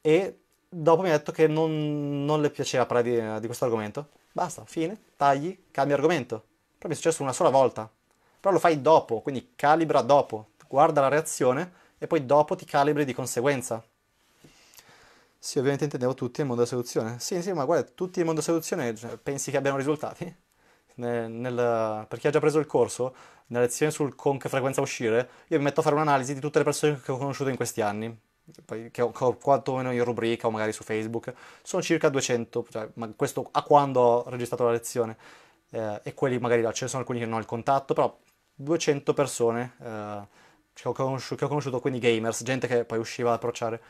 A: e dopo mi ha detto che non, non le piaceva parlare di, di questo argomento, basta, fine, tagli, cambi argomento, però mi è successo una sola volta, però lo fai dopo, quindi calibra dopo, guarda la reazione e poi dopo ti calibri di conseguenza. Sì, ovviamente intendevo tutti nel mondo della seduzione. Sì, sì, ma guarda, tutti nel mondo della seduzione cioè, pensi che abbiano risultati? Nel, nel, per chi ha già preso il corso, nella lezione sul con che frequenza uscire, io mi metto a fare un'analisi di tutte le persone che ho conosciuto in questi anni, che ho, che ho quantomeno in rubrica o magari su Facebook. Sono circa 200, cioè, ma questo a quando ho registrato la lezione. Eh, e quelli magari, ce ne sono alcuni che non ho il contatto, però 200 persone eh, che, ho che ho conosciuto, quindi gamers, gente che poi usciva ad approcciare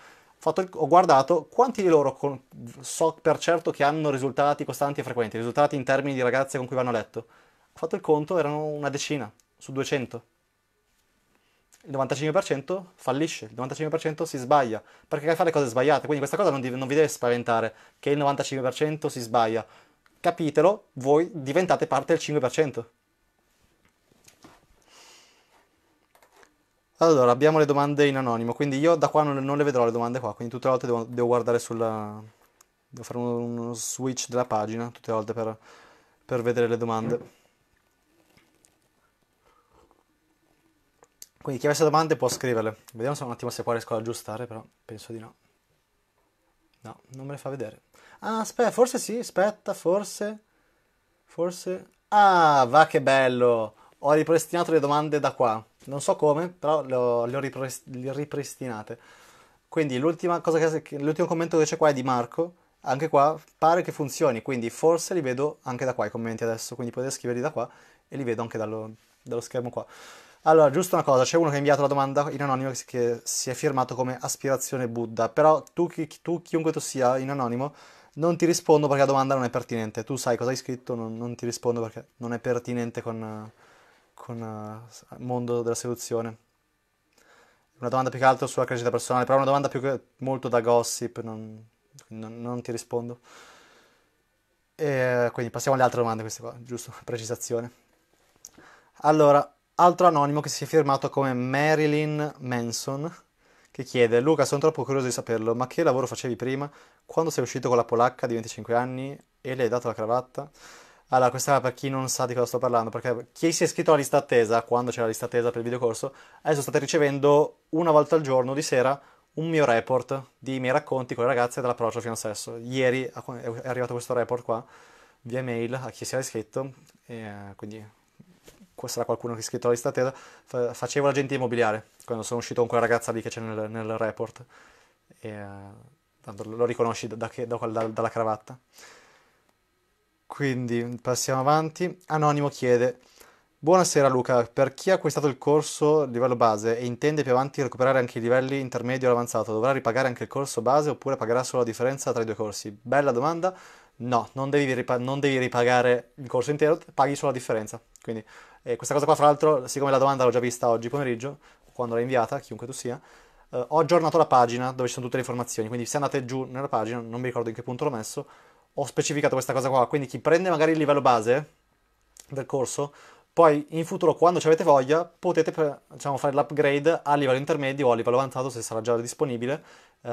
A: ho guardato quanti di loro con, so per certo che hanno risultati costanti e frequenti, risultati in termini di ragazze con cui vanno a letto. Ho fatto il conto, erano una decina su 200. Il 95% fallisce, il 95% si sbaglia, perché fa le cose sbagliate, quindi questa cosa non, non vi deve spaventare, che il 95% si sbaglia. Capitelo, voi diventate parte del 5%. Allora, abbiamo le domande in anonimo, quindi io da qua non, non le vedrò le domande qua, quindi tutte le volte devo, devo guardare sulla... devo fare uno, uno, switch della pagina tutte le volte per, per vedere le domande. Quindi chi avesse domande può scriverle. Vediamo se un attimo se qua riesco ad aggiustare, però penso di no. No, non me le fa vedere. Ah, aspetta, forse sì, aspetta, forse. Forse. Ah, va che bello! Ho ripristinato le domande da qua non so come, però le ho ripristinate. Quindi l'ultima cosa che, l'ultimo commento che c'è qua è di Marco, anche qua pare che funzioni, quindi forse li vedo anche da qua i commenti adesso, quindi potete scriverli da qua e li vedo anche dallo, dallo schermo qua. Allora, giusto una cosa, c'è uno che ha inviato la domanda in anonimo che si è firmato come aspirazione Buddha, però tu, chi, tu chiunque tu sia in anonimo, non ti rispondo perché la domanda non è pertinente, tu sai cosa hai scritto, non, non ti rispondo perché non è pertinente con, con il eh, mondo della seduzione. Una domanda più che altro sulla crescita personale, però una domanda più che molto da gossip, non, non, non ti rispondo. E, quindi passiamo alle altre domande, queste qua, giusto, <laughs> precisazione. Allora, altro anonimo che si è firmato come Marilyn Manson, che chiede, Luca, sono troppo curioso di saperlo, ma che lavoro facevi prima? Quando sei uscito con la polacca di 25 anni e le hai dato la cravatta? Allora, questa è per chi non sa di cosa sto parlando, perché chi si è iscritto alla lista attesa, quando c'era la lista attesa per il videocorso, adesso state ricevendo una volta al giorno, di sera, un mio report di miei racconti con le ragazze dall'approccio fino al sesso. Ieri è arrivato questo report qua, via mail, a chi si era iscritto, e eh, quindi sarà qualcuno che è iscritto alla lista attesa, facevo l'agente immobiliare, quando sono uscito con quella ragazza lì che c'è nel, nel report. E, eh, tanto lo riconosci da che, da, da, dalla cravatta. Quindi passiamo avanti. Anonimo chiede: Buonasera Luca, per chi ha acquistato il corso livello base e intende più avanti recuperare anche i livelli intermedio e avanzato, dovrà ripagare anche il corso base oppure pagherà solo la differenza tra i due corsi? Bella domanda. No, non devi, ripa- non devi ripagare il corso intero, paghi solo la differenza. Quindi eh, questa cosa qua, fra l'altro, siccome la domanda l'ho già vista oggi pomeriggio, quando l'hai inviata, chiunque tu sia, eh, ho aggiornato la pagina dove ci sono tutte le informazioni. Quindi se andate giù nella pagina, non mi ricordo in che punto l'ho messo, ho specificato questa cosa qua, quindi chi prende magari il livello base del corso, poi in futuro quando ci avete voglia potete diciamo, fare l'upgrade a livello intermedio o a livello avanzato se sarà già disponibile uh,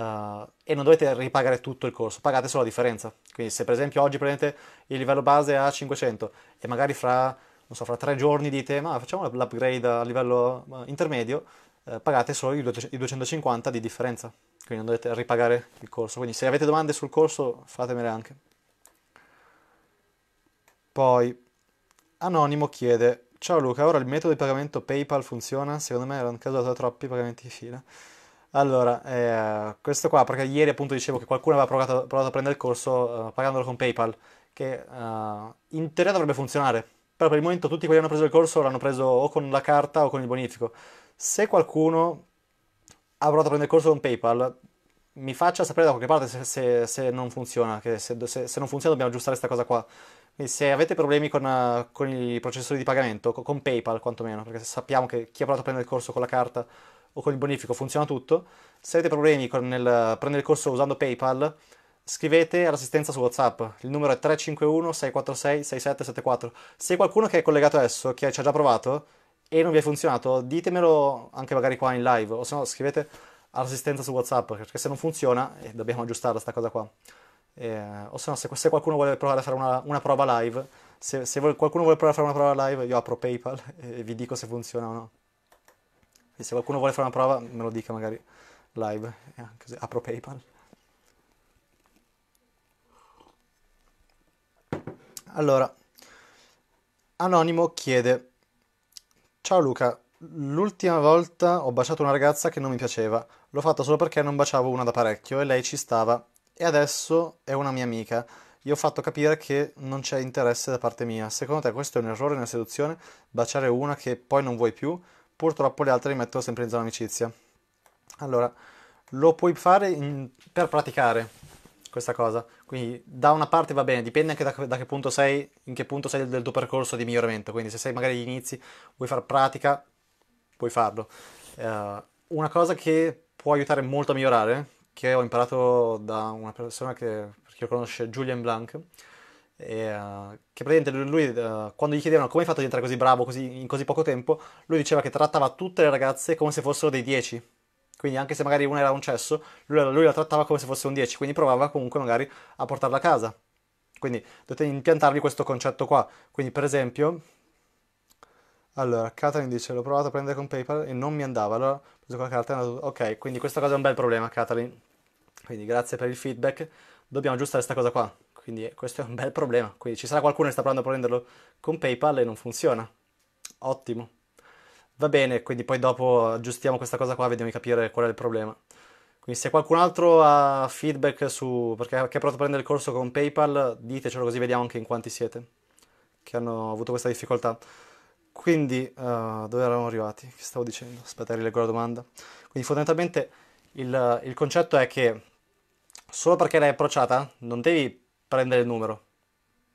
A: e non dovete ripagare tutto il corso, pagate solo la differenza. Quindi se per esempio oggi prendete il livello base a 500 e magari fra, so, fra tre giorni dite ma facciamo l'upgrade a livello eh, intermedio, eh, pagate solo i 250 di differenza, quindi non dovete ripagare il corso. Quindi se avete domande sul corso fatemele anche. Poi Anonimo chiede: Ciao Luca, ora il metodo di pagamento PayPal funziona? Secondo me erano causati troppi pagamenti di fila. Allora, eh, questo qua, perché ieri appunto dicevo che qualcuno aveva provato, provato a prendere il corso eh, pagandolo con PayPal, che eh, in teoria dovrebbe funzionare, però per il momento tutti quelli che hanno preso il corso l'hanno preso o con la carta o con il bonifico. Se qualcuno ha provato a prendere il corso con PayPal, mi faccia sapere da qualche parte se, se, se non funziona, che se, se, non funziona dobbiamo aggiustare questa cosa qua, se avete problemi con, eh, con, i processori di pagamento, con PayPal quantomeno, perché sappiamo che chi ha provato a prendere il corso con la carta o con il bonifico funziona tutto, se avete problemi con nel prendere il corso usando PayPal, scrivete all'assistenza su WhatsApp. Il numero è 351 646 6774. Se qualcuno che è collegato adesso, che ci ha già provato e non vi è funzionato, ditemelo anche magari qua in live, o se no scrivete all'assistenza su WhatsApp, perché se non funziona eh, dobbiamo aggiustarla questa cosa qua. Eh, o se no, se, se, qualcuno vuole provare a fare una, una prova live, se, se vuole, qualcuno vuole provare a fare una prova live, io apro PayPal <laughs> e vi dico se funziona o no. E se qualcuno vuole fare una prova, me lo dica magari live, eh, così apro PayPal. Allora, Anonimo chiede: Ciao Luca, l'ultima volta ho baciato una ragazza che non mi piaceva. L'ho fatto solo perché non baciavo una da parecchio e lei ci stava e adesso è una mia amica. Io ho fatto capire che non c'è interesse da parte mia. Secondo te questo è un errore nella seduzione? Baciare una che poi non vuoi più? Purtroppo le altre mi mettono sempre in zona amicizia. Allora, lo puoi fare in, per praticare questa cosa. Quindi da una parte va bene, dipende anche da, da che punto sei, in che punto sei del, del tuo percorso di miglioramento. Quindi se sei magari agli inizi, vuoi fare pratica, puoi farlo. Uh, una cosa che può aiutare molto a migliorare che ho imparato da una persona che, che conosce, Julian Blanc, e, uh, che praticamente lui, uh, quando gli chiedevano come hai fatto a diventare così bravo così, in così poco tempo, lui diceva che trattava tutte le ragazze come se fossero dei 10. Quindi anche se magari una era un cesso, lui, lui la trattava come se fosse un 10, quindi provava comunque magari a portarla a casa. Quindi dovete impiantarvi questo concetto qua. Quindi per esempio, allora, Kathleen dice, l'ho provato a prendere con PayPal e non mi andava, allora ho preso quella carta e è andato... Ok, quindi questa cosa è un bel problema, Kathleen. Quindi grazie per il feedback. Dobbiamo aggiustare questa cosa qua. Quindi questo è un bel problema. Quindi ci sarà qualcuno che sta provando a prenderlo con PayPal e non funziona. Ottimo. Va bene, quindi poi dopo aggiustiamo questa cosa qua, vediamo di capire qual è il problema. Quindi se qualcun altro ha feedback su perché ha provato a prendere il corso con PayPal, ditecelo così vediamo anche in quanti siete che hanno avuto questa difficoltà. Quindi, uh, dove eravamo arrivati? Che stavo dicendo? Aspetta, rileggo la domanda. Quindi, fondamentalmente, il, il concetto è che solo perché l'hai approcciata, non devi prendere il numero,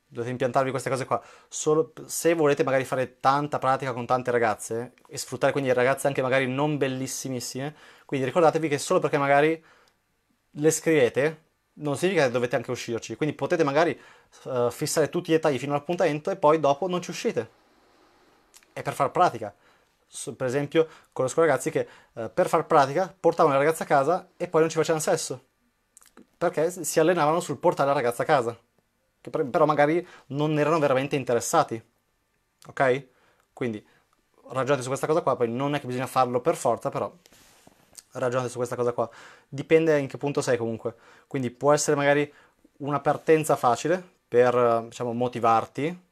A: dovete impiantarvi queste cose qua. Solo se volete magari fare tanta pratica con tante ragazze e sfruttare quindi ragazze anche magari non bellissimissime, quindi ricordatevi che solo perché magari le scrivete non significa che dovete anche uscirci, quindi potete magari uh, fissare tutti i dettagli fino all'appuntamento e poi dopo non ci uscite è per far pratica. Per esempio, conosco ragazzi che eh, per far pratica portavano la ragazza a casa e poi non ci facevano sesso perché si allenavano sul portare la ragazza a casa, che però magari non erano veramente interessati. Ok? Quindi ragionate su questa cosa qua, poi non è che bisogna farlo per forza, però ragionate su questa cosa qua. Dipende in che punto sei comunque. Quindi può essere magari una partenza facile per diciamo, motivarti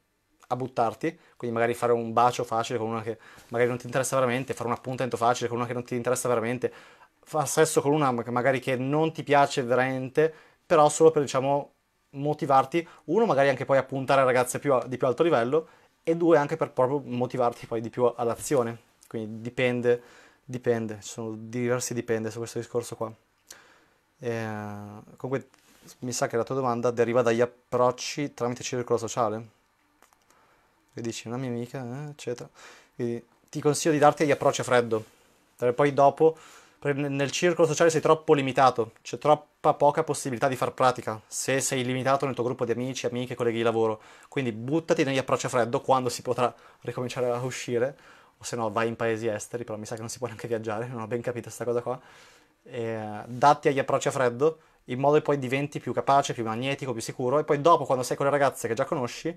A: a buttarti, quindi magari fare un bacio facile con una che magari non ti interessa veramente, fare un appuntamento facile con una che non ti interessa veramente, fare sesso con una che magari che non ti piace veramente, però solo per diciamo motivarti, uno magari anche poi a puntare a ragazze più, di più alto livello e due anche per proprio motivarti poi di più all'azione, quindi dipende, dipende, ci sono diversi dipende su questo discorso qua. E, ehm, comunque mi sa che la tua domanda deriva dagli approcci tramite circolo sociale e dici una mia amica, eh, eccetera. Quindi ti consiglio di darti gli approcci a freddo, perché poi dopo nel circolo sociale sei troppo limitato, c'è troppa poca possibilità di far pratica se sei limitato nel tuo gruppo di amici, amiche, colleghi di lavoro. Quindi buttati negli approcci a freddo quando si potrà ricominciare a uscire, o se no vai in paesi esteri, però mi sa che non si può neanche viaggiare, non ho ben capito questa cosa qua. E, eh, datti agli approcci a freddo in modo che poi diventi più capace, più magnetico, più sicuro e poi dopo quando sei con le ragazze che già conosci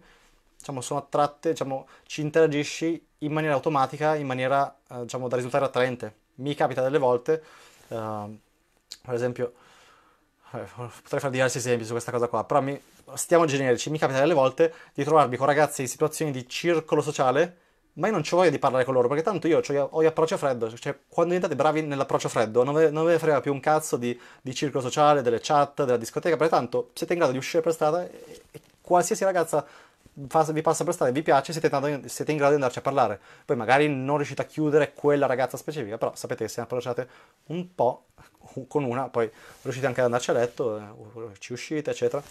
A: diciamo, sono attratte, diciamo, ci interagisci in maniera automatica, in maniera eh, diciamo, da risultare attraente. Mi capita delle volte, eh, per esempio, eh, potrei fare diversi esempi su questa cosa qua, però mi, stiamo generici, mi capita delle volte di trovarmi con ragazzi in situazioni di circolo sociale, ma io non ho voglia di parlare con loro, perché tanto io cioè, ho a freddo, cioè quando diventate bravi nell'approccio freddo non ve, ne frega più un cazzo di, di, circolo sociale, delle chat, della discoteca, perché tanto siete in grado di uscire per strada e, e qualsiasi ragazza vi passa per strada e vi piace, siete, tanto, siete in grado di andarci a parlare. Poi magari non riuscite a chiudere quella ragazza specifica, però sapete che se ne approcciate un po' con una, poi riuscite anche ad andarci a letto, eh, ci uscite, eccetera.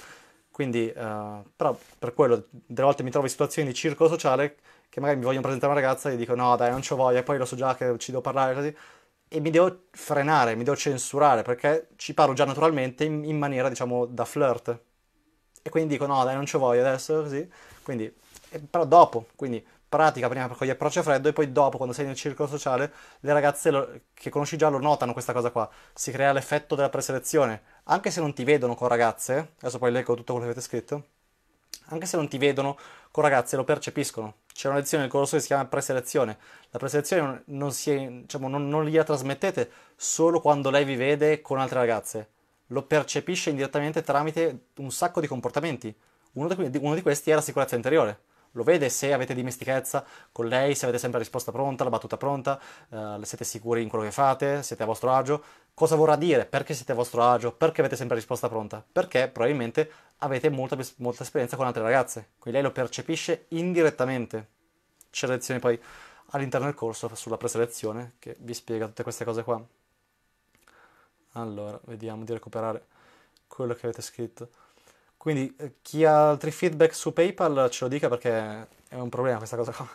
A: Quindi, eh, però per quello, delle volte mi trovo in situazioni di circolo sociale che magari mi vogliono presentare una ragazza e dico no dai non ci voglia, poi lo so già che ci devo parlare così e mi devo frenare, mi devo censurare perché ci parlo già naturalmente in, in maniera diciamo da flirt e quindi dico no dai non ci voglio adesso così, quindi, e, però dopo, quindi pratica prima con gli approcci a freddo e poi dopo quando sei nel circolo sociale le ragazze lo, che conosci già lo notano questa cosa qua, si crea l'effetto della preselezione, anche se non ti vedono con ragazze, adesso poi leggo tutto quello che avete scritto, anche se non ti vedono con ragazze lo percepiscono. C'è una lezione nel corso che si chiama preselezione. La preselezione non, si, diciamo, non, non gliela trasmettete solo quando lei vi vede con altre ragazze lo percepisce indirettamente tramite un sacco di comportamenti. Uno di, uno di questi è la sicurezza interiore. Lo vede se avete dimestichezza con lei, se avete sempre la risposta pronta, la battuta pronta, eh, siete sicuri in quello che fate, siete a vostro agio. Cosa vorrà dire? Perché siete a vostro agio? Perché avete sempre la risposta pronta? Perché probabilmente avete molta, molta esperienza con altre ragazze. Quindi lei lo percepisce indirettamente. C'è la lezione poi all'interno del corso sulla preselezione che vi spiega tutte queste cose qua. Allora, vediamo di recuperare quello che avete scritto. Quindi eh, chi ha altri feedback su PayPal ce lo dica perché è un problema questa cosa qua.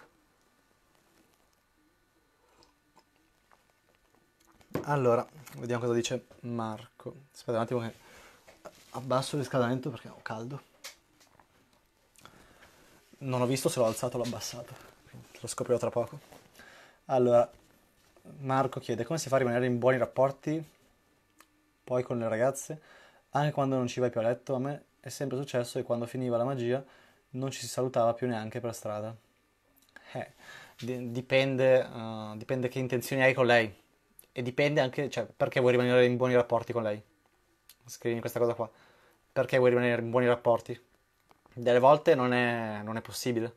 A: Allora, vediamo cosa dice Marco. Aspetta un attimo che abbasso il riscaldamento perché ho caldo. Non ho visto se l'ho alzato o l'ho abbassato, lo scoprirò tra poco. Allora, Marco chiede come si fa a rimanere in buoni rapporti poi con le ragazze, anche quando non ci vai più a letto, a me è sempre successo che quando finiva la magia non ci si salutava più neanche per strada. Eh, dipende, uh, dipende che intenzioni hai con lei e dipende anche cioè, perché vuoi rimanere in buoni rapporti con lei. Scrivi questa cosa qua. Perché vuoi rimanere in buoni rapporti? Delle volte non è, non è possibile.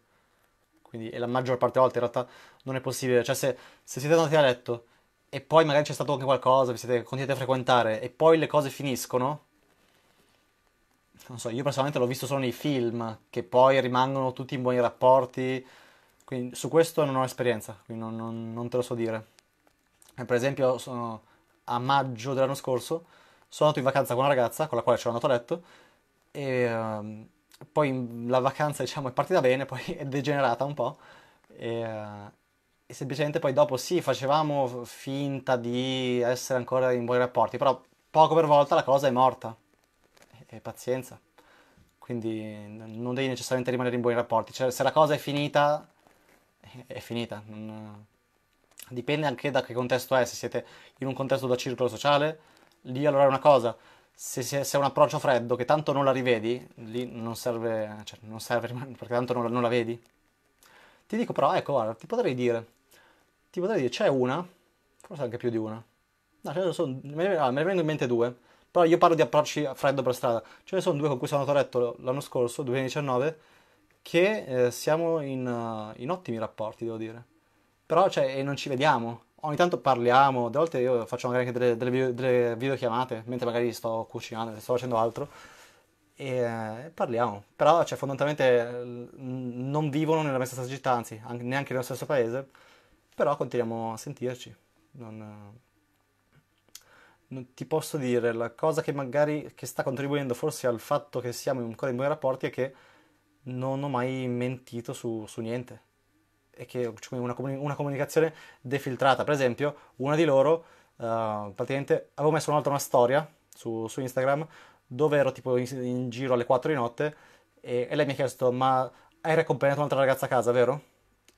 A: Quindi, e la maggior parte delle volte in realtà non è possibile. Cioè, se, se siete andati a letto e poi magari c'è stato anche qualcosa, vi siete continuati a frequentare e poi le cose finiscono? Non so, io personalmente l'ho visto solo nei film, che poi rimangono tutti in buoni rapporti, quindi su questo non ho esperienza, quindi non, non, non te lo so dire. Eh, per esempio, sono, a maggio dell'anno scorso sono andato in vacanza con una ragazza con la quale ci ho andato a letto e um, poi la vacanza diciamo è partita bene, poi <laughs> è degenerata un po' e, eh, e semplicemente poi dopo sì, facevamo finta di essere ancora in buoni rapporti, però poco per volta la cosa è morta. E, e pazienza. Quindi non devi necessariamente rimanere in buoni rapporti. Cioè, se la cosa è finita, è, finita. Non... Dipende anche da che contesto è. Se siete in un contesto da circolo sociale, lì allora è una cosa. Se, se, se, è un approccio freddo che tanto non la rivedi, lì non serve, cioè non serve perché tanto non, non la vedi. Ti dico però, ecco, guarda, ti potrei dire, ti potrei dire c'è una, forse anche più di una. No, ce ne sono, me ne, ah, vengono in mente due. Però io parlo di approcci a freddo per strada. Ce ne sono due con cui sono andato a letto l'anno scorso, 2019, che eh, siamo in, uh, in, ottimi rapporti, devo dire. Però, cioè, non ci vediamo. Ogni tanto parliamo, delle volte io faccio magari anche delle, delle, video, delle videochiamate, mentre magari sto cucinando, sto facendo altro, e eh, parliamo. Però, cioè, fondamentalmente non vivono nella messa stessa città, anzi, neanche nello stesso paese però continuiamo a sentirci. Non, non, ti posso dire, la cosa che magari che sta contribuendo forse al fatto che siamo ancora in buoni rapporti è che non ho mai mentito su, su niente e che c'è una, una, comunicazione defiltrata. Per esempio, una di loro, uh, praticamente, avevo messo un'altra una storia su, su Instagram dove ero tipo in, in, giro alle 4 di notte e, e lei mi ha chiesto ma hai riaccompagnato un'altra ragazza a casa, vero?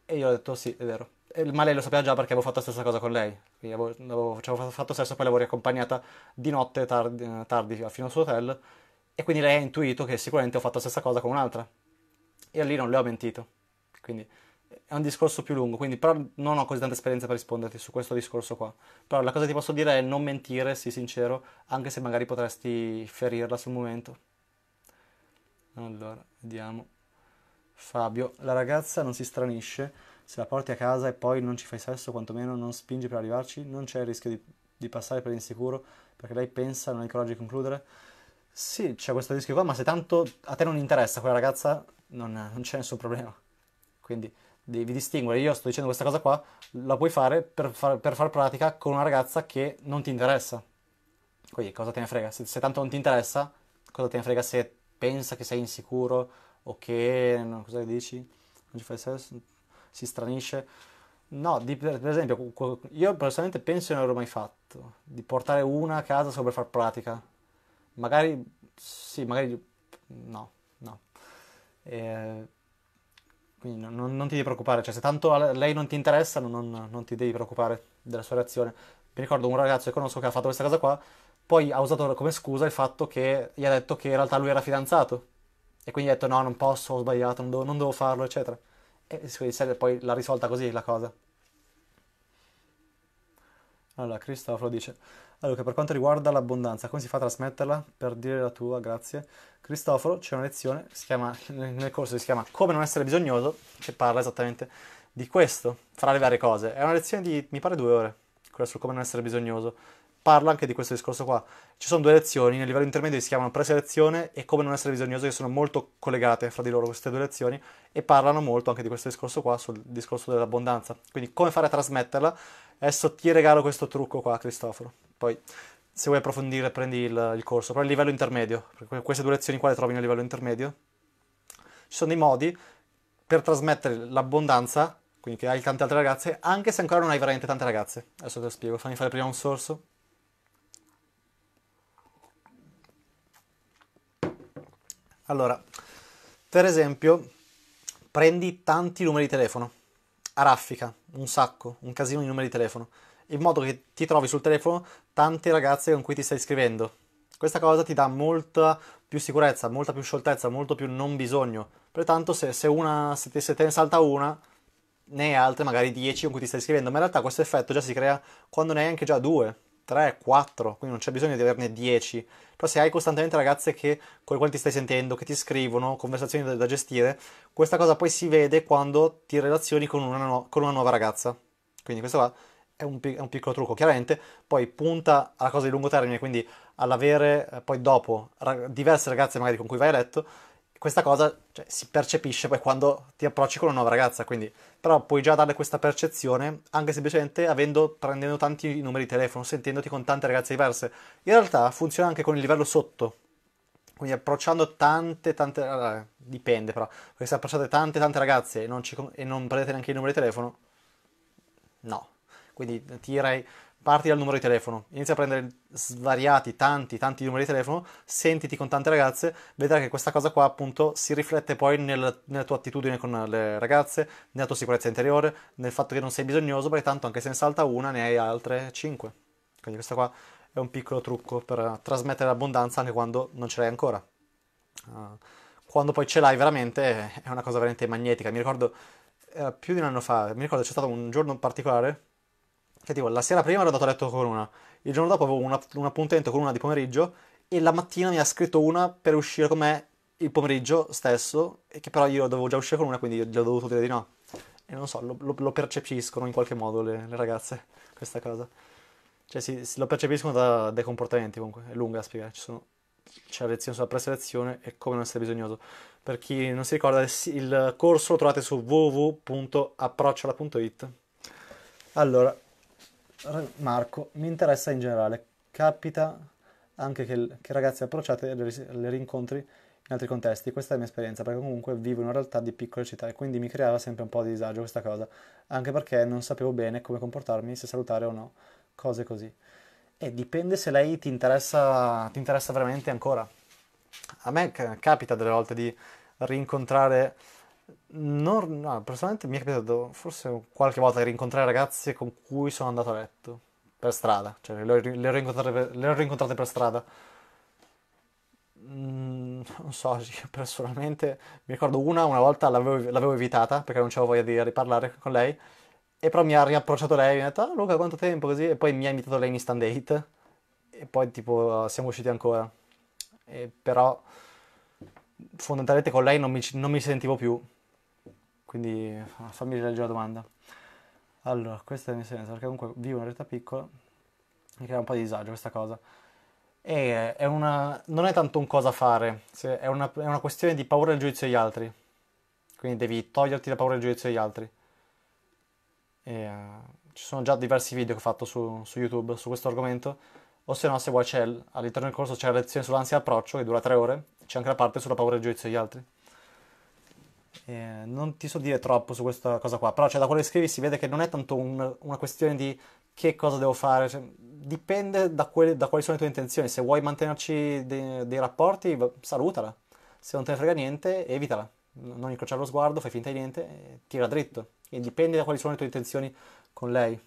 A: E io ho detto sì, è vero ma lei lo sapeva già perché avevo fatto la stessa cosa con lei. avevo, avevo, cioè, avevo fatto sesso, poi l'avevo riaccompagnata di notte, tardi, eh, tardi fino al suo hotel. E quindi lei ha intuito che sicuramente ho fatto la stessa cosa con un'altra. E lì non le ho mentito. Quindi è un discorso più lungo, quindi però non ho così tanta esperienza per risponderti su questo discorso qua. Però la cosa che ti posso dire è non mentire, sii sincero, anche se magari potresti ferirla sul momento. Allora, vediamo. Fabio, la ragazza non si stranisce se la porti a casa e poi non ci fai sesso, quantomeno non spingi per arrivarci, non c'è il rischio di, di passare per insicuro perché lei pensa, non ha il coraggio di concludere. Sì, c'è questo rischio qua, ma se tanto a te non interessa quella ragazza, non, non c'è nessun problema. Quindi devi distinguere. Io sto dicendo questa cosa qua, la puoi fare per, far, per far pratica con una ragazza che non ti interessa. Quindi cosa te ne frega? Se, se, tanto non ti interessa, cosa te ne frega se pensa che sei insicuro o che... No, cosa dici? Non ci fai sesso? si stranisce. No, di, per esempio, io personalmente penso che non avrò mai fatto, di portare una a casa solo per far pratica. Magari sì, magari no, no. E, quindi non, non, ti devi preoccupare, cioè se tanto lei non ti interessa non, non, ti devi preoccupare della sua reazione. Mi ricordo un ragazzo che conosco che ha fatto questa cosa qua, poi ha usato come scusa il fatto che gli ha detto che in realtà lui era fidanzato e quindi ha detto no, non posso, ho sbagliato, non devo, non devo farlo, eccetera. E Suicide poi l'ha risolta così la cosa. Allora, Cristoforo dice: Allora, per quanto riguarda l'abbondanza, come si fa a trasmetterla? Per dire la tua, grazie. Cristoforo, c'è una lezione, chiama, nel corso si chiama Come non essere bisognoso, che parla esattamente di questo, fra le varie cose. È una lezione di, mi pare, due ore, quella su come non essere bisognoso parla anche di questo discorso qua. Ci sono due lezioni, nel livello intermedio si chiamano preselezione e come non essere bisognoso, che sono molto collegate fra di loro queste due lezioni e parlano molto anche di questo discorso qua, sul discorso dell'abbondanza. Quindi come fare a trasmetterla? Adesso ti regalo questo trucco qua, Cristoforo. Poi se vuoi approfondire prendi il, il corso, però a livello intermedio, queste due lezioni qua le trovi nel livello intermedio. Ci sono dei modi per trasmettere l'abbondanza, quindi che hai tante altre ragazze, anche se ancora non hai veramente tante ragazze. Adesso te lo spiego, fammi fare prima un sorso. Allora, per esempio, prendi tanti numeri di telefono, a raffica, un sacco, un casino di numeri di telefono, in modo che ti trovi sul telefono tante ragazze con cui ti stai scrivendo. Questa cosa ti dà molta più sicurezza, molta più scioltezza, molto più non bisogno. Pertanto se, se, una, se, te, se te ne salta una, ne hai altre magari 10 con cui ti stai scrivendo, ma in realtà questo effetto già si crea quando ne hai anche già due. 3, 4, quindi non c'è bisogno di averne 10. Però se hai costantemente ragazze che, con le quali ti stai sentendo, che ti scrivono, conversazioni da, da gestire, questa cosa poi si vede quando ti relazioni con una, no, con una nuova ragazza. Quindi questo qua è un, è un, piccolo trucco, chiaramente poi punta alla cosa di lungo termine, quindi all'avere eh, poi dopo ra- diverse ragazze magari con cui vai a letto, questa cosa cioè, si percepisce poi quando ti approcci con una nuova ragazza, quindi però puoi già darle questa percezione anche semplicemente avendo, prendendo tanti numeri di telefono, sentendoti con tante ragazze diverse. In realtà funziona anche con il livello sotto, quindi approcciando tante, tante, allora, ah, dipende però, perché se approcciate tante, tante ragazze e non, ci, e non prendete neanche il numero di telefono, no. Quindi ti direi parti dal numero di telefono, inizia a prendere svariati, tanti, tanti numeri di telefono, sentiti con tante ragazze, vedrai che questa cosa qua appunto si riflette poi nel, nella tua attitudine con le ragazze, nella tua sicurezza interiore, nel fatto che non sei bisognoso, perché tanto anche se ne salta una ne hai altre 5. Quindi questo qua è un piccolo trucco per eh, trasmettere l'abbondanza anche quando non ce l'hai ancora. Eh, quando poi ce l'hai veramente eh, è una cosa veramente magnetica. Mi ricordo era più di un anno fa, mi ricordo c'è stato un giorno particolare che tipo la sera prima ero andato a letto con una, il giorno dopo avevo una, un appuntamento con una di pomeriggio e la mattina mi ha scritto una per uscire con me il pomeriggio stesso, e che però io dovevo già uscire con una, quindi gli ho dovuto dire di no. E non so, lo, lo, lo percepiscono in qualche modo le, le ragazze, questa cosa. Cioè, sì, lo percepiscono da, dai comportamenti comunque, è lunga da spiegare, ci sono c'è la lezione sulla preselezione e come non essere bisognoso. Per chi non si ricorda, il corso lo trovate su www.approcciola.it. Allora, Marco, mi interessa in generale, capita anche che, che ragazzi approcciate le, rincontri in altri contesti, questa è la mia esperienza, perché comunque vivo in una realtà di piccole città e quindi mi creava sempre un po' di disagio questa cosa, anche perché non sapevo bene come comportarmi, se salutare o no, cose così. E dipende se lei ti interessa, ti interessa veramente ancora. A me capita delle volte di rincontrare non, no, personalmente mi è capitato forse qualche volta di rincontrare ragazze con cui sono andato a letto per strada, cioè le ho, le ho, rincontrate, per, le ho rincontrate, per, strada. Mm, non so, <laughs> personalmente mi ricordo una, una volta l'avevo, l'avevo evitata perché non avevo voglia di riparlare con lei, e però mi ha riapprocciato lei, e mi ha detto ah, Luca quanto tempo così, e poi mi ha invitato lei in stand date, e poi tipo siamo usciti ancora. E però fondamentalmente con lei non mi, non mi sentivo più quindi fammi rileggere la domanda. Allora, questo è nel senso, perché comunque vivo in una realtà piccola, mi crea un po' di disagio questa cosa. E è una, non è tanto un cosa fare, è una, è una questione di paura del giudizio degli altri. Quindi devi toglierti la paura del giudizio degli altri. E, uh, ci sono già diversi video che ho fatto su, su YouTube su questo argomento. O se no, se vuoi, c'è, all'interno del corso c'è la lezione sull'ansia approccio che dura tre ore, c'è anche la parte sulla paura del giudizio degli altri. Eh, non ti so dire troppo su questa cosa qua, però cioè, da quello che scrivi si vede che non è tanto un, una questione di che cosa devo fare, cioè, dipende da, que- da, quali sono le tue intenzioni. Se vuoi mantenerci de- dei rapporti, salutala. Se non te ne frega niente, evitala. Non incrociare lo sguardo, fai finta di niente, tira dritto. E dipende da quali sono le tue intenzioni con lei.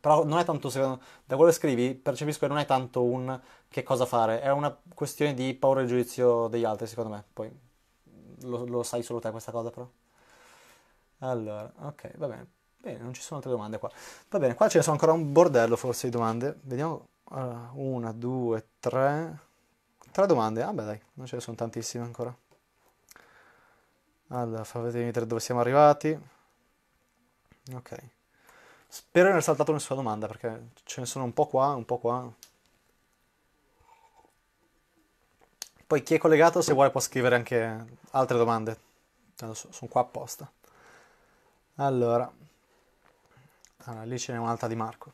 A: Però non è tanto, secondo, da quello che scrivi, percepisco che non è tanto un che cosa fare, è una questione di paura e giudizio degli altri, secondo me. Poi lo, lo sai solo te questa cosa però? Allora, ok, va bene. Bene, non ci sono altre domande qua. Va bene, qua ce ne sono ancora un bordello forse di domande. Vediamo. Allora, eh, una, due, tre. Tre domande. Ah beh dai, non ce ne sono tantissime ancora. Allora, fatemi vedere dove siamo arrivati. Ok. Spero di non aver saltato nessuna domanda perché ce ne sono un po' qua, un po' qua. Poi chi è collegato se vuole può scrivere anche altre domande. Sono qua apposta. Allora, allora lì ce n'è un'altra di Marco.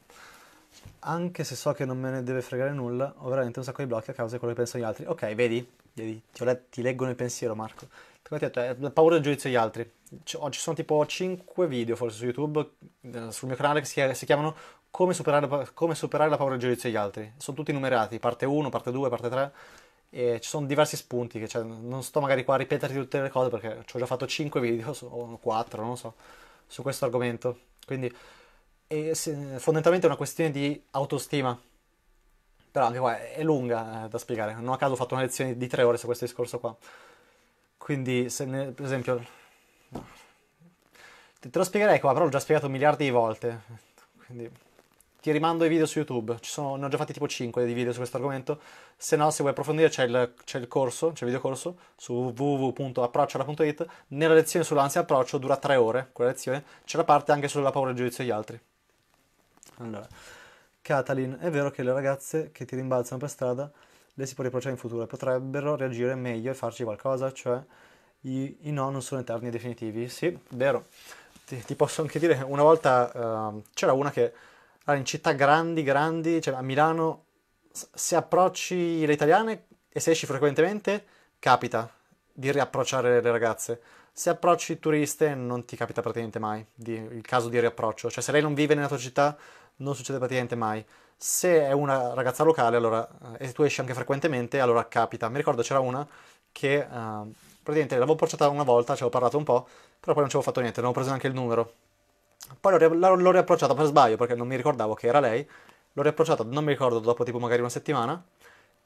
A: Anche se so che non me ne deve fregare nulla, ho veramente un sacco di blocchi a causa di quello che pensano gli altri. Ok, vedi? vedi? Ti, let- ti leggo nel pensiero, Marco. Ti ho detto, paura del giudizio degli altri. ci sono tipo 5 video forse su YouTube, eh, sul mio canale, che si chiamano come superare, la, come superare, la paura del giudizio degli altri. Sono tutti numerati, parte 1, parte 2, parte 3 e ci sono diversi spunti che cioè, non sto magari qua a ripeterti tutte le cose perché ci ho già fatto 5 video o 4 non so su questo argomento quindi è fondamentalmente è una questione di autostima però anche qua è lunga eh, da spiegare non a caso ho fatto una lezione di 3 ore su questo discorso qua quindi se ne, per esempio te lo spiegherei qua però l'ho già spiegato miliardi di volte quindi ti rimando ai video su YouTube, Ci sono, ne ho già fatti tipo 5 di video su questo argomento, se no se vuoi approfondire c'è il, c'è il corso, c'è il videocorso su www.approcciola.it, nella lezione sull'ansia approccio dura 3 ore, quella lezione, c'è la parte anche sulla paura del giudizio degli altri. Allora, Catalin, è vero che le ragazze che ti rimbalzano per strada le si può riprocedere in futuro, potrebbero reagire meglio e farci qualcosa, cioè i, i no non sono eterni e definitivi, sì, vero, ti, ti posso anche dire, una volta uh, c'era una che allora, in città grandi, grandi, cioè a Milano, se approcci le italiane e se esci frequentemente, capita di riapprocciare le ragazze. Se approcci turiste, non ti capita praticamente mai di, il caso di riapproccio. Cioè, se lei non vive nella tua città, non succede praticamente mai. Se è una ragazza locale, allora, eh, e tu esci anche frequentemente, allora capita. Mi ricordo c'era una che uh, praticamente l'avevo approcciata una volta, ci avevo parlato un po', però poi non ci avevo fatto niente, non avevo preso neanche il numero. Poi l'ho, l'ho, riapprocciata per sbaglio perché non mi ricordavo che era lei. L'ho riapprocciata, non mi ricordo, dopo tipo magari una settimana.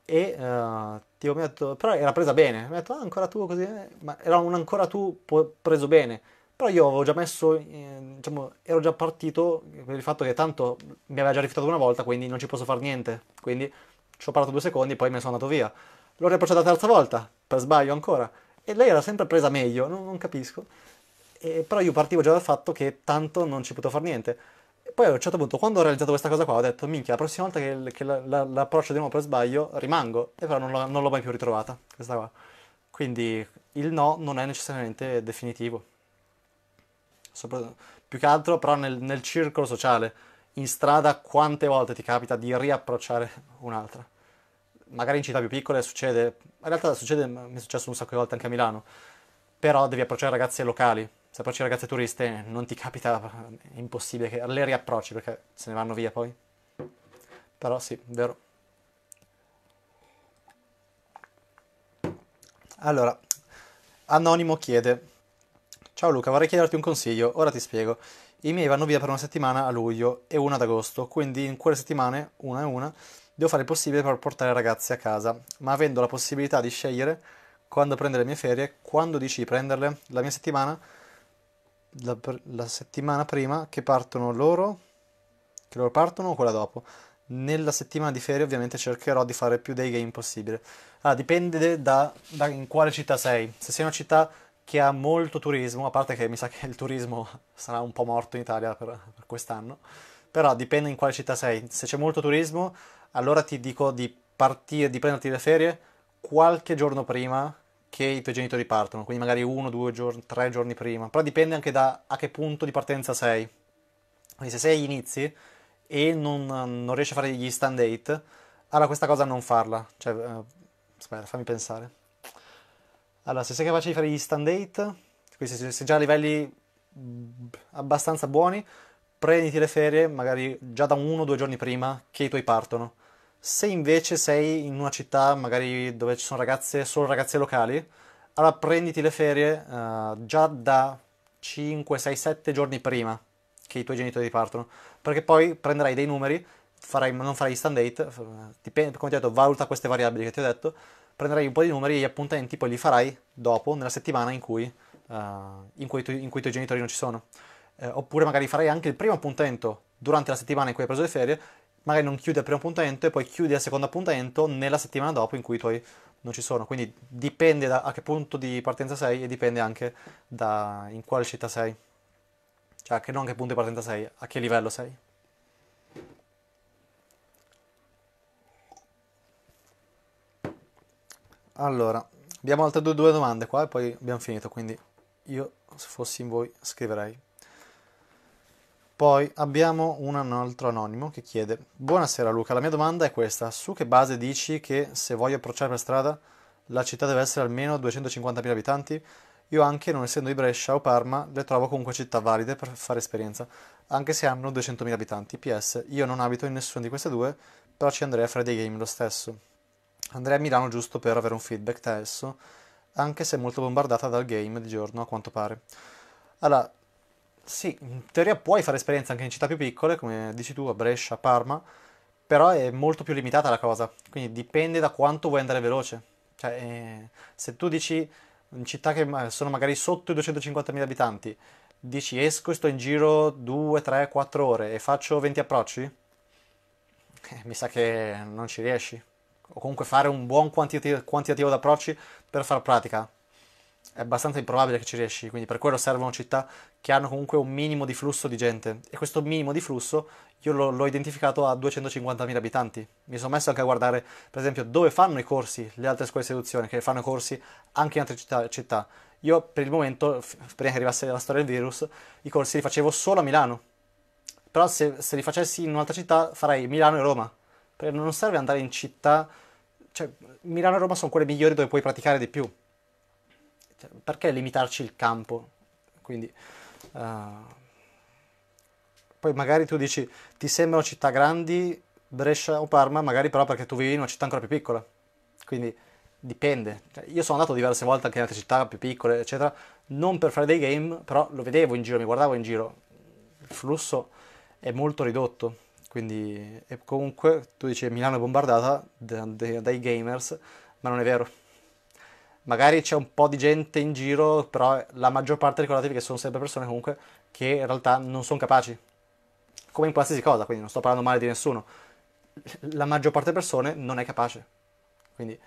A: E uh, tipo mi ha detto, però era presa bene. Mi ha detto, ah, ancora tu così. Ma era un ancora tu preso bene. Però io avevo già messo, eh, diciamo, ero già partito per il fatto che tanto mi aveva già rifiutato una volta, quindi non ci posso fare niente. Quindi ci ho parlato due secondi, poi me ne sono andato via. L'ho riapprocciata la terza volta, per sbaglio ancora. E lei era sempre presa meglio, non, non capisco. E, però io partivo già dal fatto che tanto non ci potevo fare niente. E poi a un certo punto, quando ho realizzato questa cosa qua, ho detto, minchia, la prossima volta che, che la, la, l'approccio di nuovo per sbaglio, rimango. E però non, la, non l'ho mai più ritrovata, questa qua. Quindi il no non è necessariamente definitivo. Sopra, più che altro però nel, nel, circolo sociale, in strada quante volte ti capita di riapprocciare un'altra? Magari in città più piccole succede, in realtà succede, mi è successo un sacco di volte anche a Milano, però devi approcciare ragazze locali, se approcci ragazze turiste non ti capita, è eh, impossibile che le riapprocci perché se ne vanno via poi. Però sì, vero. Allora, Anonimo chiede, ciao Luca, vorrei chiederti un consiglio, ora ti spiego. I miei vanno via per una settimana a luglio e una ad agosto, quindi in quelle settimane, una e una, devo fare il possibile per portare i ragazzi a casa, ma avendo la possibilità di scegliere quando prendere le mie ferie, quando dici di prenderle, la mia settimana la, la settimana prima che partono loro, che loro partono o quella dopo. Nella settimana di ferie ovviamente cercherò di fare più dei game possibile. Ah, dipende da, da in quale città sei. Se sei una città che ha molto turismo, a parte che mi sa che il turismo <laughs> sarà un po' morto in Italia per, per quest'anno, però dipende in quale città sei. Se c'è molto turismo, allora ti dico di partire, di prenderti le ferie qualche giorno prima che i tuoi genitori partono, quindi magari uno, due giorni, tre giorni prima, però dipende anche da a che punto di partenza sei. Quindi se sei agli inizi e non, non riesci a fare gli stand date, allora questa cosa non farla. Cioè, eh, aspetta, fammi pensare. Allora, se sei capace di fare gli stand date, quindi se sei già a livelli mhmm, abbastanza buoni, prenditi le ferie magari già da uno o due giorni prima che i tuoi partono se invece sei in una città magari dove ci sono ragazze, solo ragazze locali, allora prenditi le ferie uh, già da 5, 6, 7 giorni prima che i tuoi genitori partono, perché poi prenderai dei numeri, farai, non farai stand date, dipende, come ti ho detto, valuta queste variabili che ti ho detto, prenderai un po' di numeri e gli appuntamenti poi li farai dopo, nella settimana in cui, uh, in cui, tu, in cui i tuoi genitori non ci sono. Eh, oppure magari farai anche il primo appuntamento durante la settimana in cui hai preso le ferie magari non chiudi al primo appuntamento e poi chiudi al secondo appuntamento nella settimana dopo in cui i tuoi non ci sono. Quindi dipende da a che punto di partenza sei e dipende anche da in quale città sei. Cioè, che non a che punto di partenza sei, a che livello sei. Allora, abbiamo altre due, due domande qua e poi abbiamo finito, quindi io se fossi in voi scriverei. Poi abbiamo un altro anonimo che chiede: Buonasera Luca, la mia domanda è questa: su che base dici che se voglio approcciare per strada la città deve essere almeno 250.000 abitanti? Io anche, non essendo di Brescia o Parma, le trovo comunque città valide per fare esperienza, anche se hanno 200.000 abitanti. PS, io non abito in nessuna di queste due, però ci andrei a Friday Game lo stesso. Andrei a Milano giusto per avere un feedback da esso, anche se molto bombardata dal game di giorno a quanto pare. Allora, sì, in teoria puoi fare esperienza anche in città più piccole, come dici tu, a Brescia, a Parma, però è molto più limitata la cosa, quindi dipende da quanto vuoi andare veloce. Cioè, eh, se tu dici in città che sono magari sotto i 250.000 abitanti, dici esco e sto in giro 2, 3, 4 ore e faccio 20 approcci, eh, mi sa che non ci riesci. O comunque fare un buon quantitativo, quantitativo di approcci per far pratica è abbastanza improbabile che ci riesci, quindi per quello servono città che hanno comunque un minimo di flusso di gente e questo minimo di flusso io l'ho, l'ho identificato a 250.000 abitanti. Mi sono messo anche a guardare per esempio dove fanno i corsi le altre scuole di seduzione, che fanno corsi anche in altre città. città. Io per il momento, prima che arrivasse la storia del virus, i corsi li facevo solo a Milano, però se, se li facessi in un'altra città farei Milano e Roma, perché non serve andare in città, cioè Milano e Roma sono quelle migliori dove puoi praticare di più cioè, perché limitarci il campo? Quindi, uh, poi magari tu dici, ti sembrano città grandi, Brescia o Parma, magari però perché tu vivi in una città ancora più piccola. Quindi dipende. Cioè, io sono andato diverse volte anche in altre città più piccole, eccetera, non per fare dei game, però lo vedevo in giro, mi guardavo in giro. Il flusso è molto ridotto, quindi comunque tu dici Milano è bombardata dai gamers, ma non è vero magari c'è un po' di gente in giro, però la maggior parte ricordatevi che sono sempre persone comunque che in realtà non sono capaci. Come in qualsiasi cosa, quindi non sto parlando male di nessuno. La maggior parte delle persone non è capace. Quindi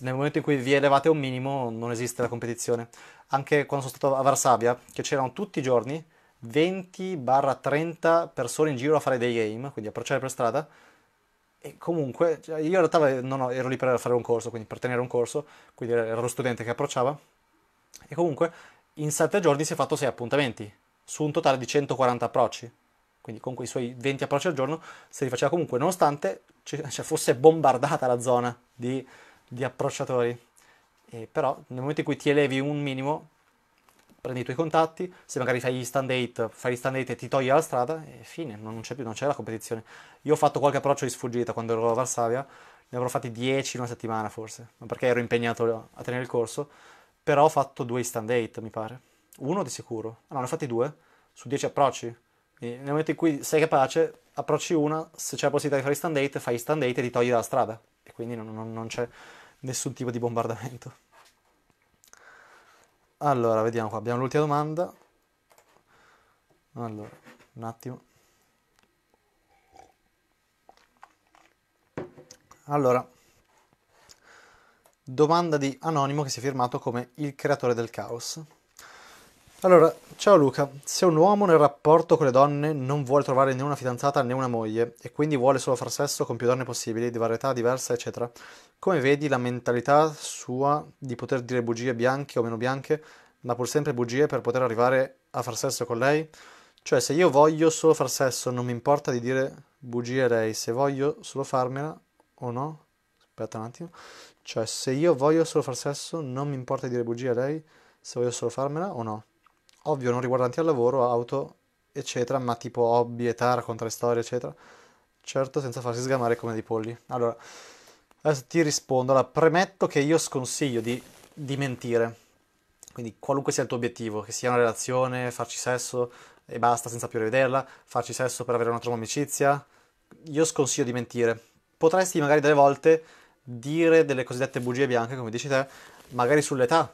A: nel momento in cui vi elevate un minimo non esiste la competizione. Anche quando sono stato a Varsavia, che c'erano tutti i giorni 20-30 persone in giro a fare dei game, quindi a procedere per strada, e comunque, cioè, io in realtà non ho, ero lì per fare un corso, quindi per tenere un corso, quindi ero lo studente che approcciava. E comunque, in sette giorni si è fatto sei appuntamenti, su un totale di 140 approcci. Quindi con quei suoi 20 approcci al giorno se li faceva comunque, nonostante ci, cioè, fosse bombardata la zona di, di approcciatori. E però nel momento in cui ti elevi un minimo, prendi i tuoi contatti, se magari fai gli stand date, fai gli stand date e ti togli la strada, e fine, non c'è più, non c'è la competizione. Io ho fatto qualche approccio di sfuggita quando ero a Varsavia, ne avrò fatti 10 in una settimana forse, perché ero impegnato a tenere il corso, però ho fatto due stand date, mi pare. Uno di sicuro, ah, no, ne ho fatti due, su 10 approcci. Quindi nel momento in cui sei capace, approcci una, se c'è la possibilità di fare stand date, fai stand date e ti togli dalla strada. E quindi non, non, non c'è nessun tipo di bombardamento. Allora, vediamo qua, abbiamo l'ultima domanda. Allora, un attimo. Allora, domanda di Anonimo che si è firmato come il creatore del caos. Allora, ciao Luca, se un uomo nel rapporto con le donne non vuole trovare né una fidanzata né una moglie e quindi vuole solo far sesso con più donne possibili, di varietà diversa, eccetera, come vedi la mentalità sua di poter dire bugie bianche o meno bianche, ma pur sempre bugie per poter arrivare a far sesso con lei? Cioè, se io voglio solo far sesso, non mi importa di dire bugie a lei, se voglio solo farmela o no? Aspetta un attimo. Cioè, se io voglio solo far sesso, non mi importa di dire bugie a lei, se voglio solo farmela o no? ovvio non riguardanti al lavoro, auto, eccetera, ma tipo hobby, età, raccontare storie, eccetera. Certo, senza farsi sgamare come dei polli. Allora, adesso ti rispondo. Allora, premetto che io sconsiglio di, di mentire. Quindi, qualunque sia il tuo obiettivo, che sia una relazione, farci sesso e basta senza più rivederla, farci sesso per avere una tua amicizia, io sconsiglio di mentire. Potresti magari delle volte dire delle cosiddette bugie bianche, come dici te, magari sull'età.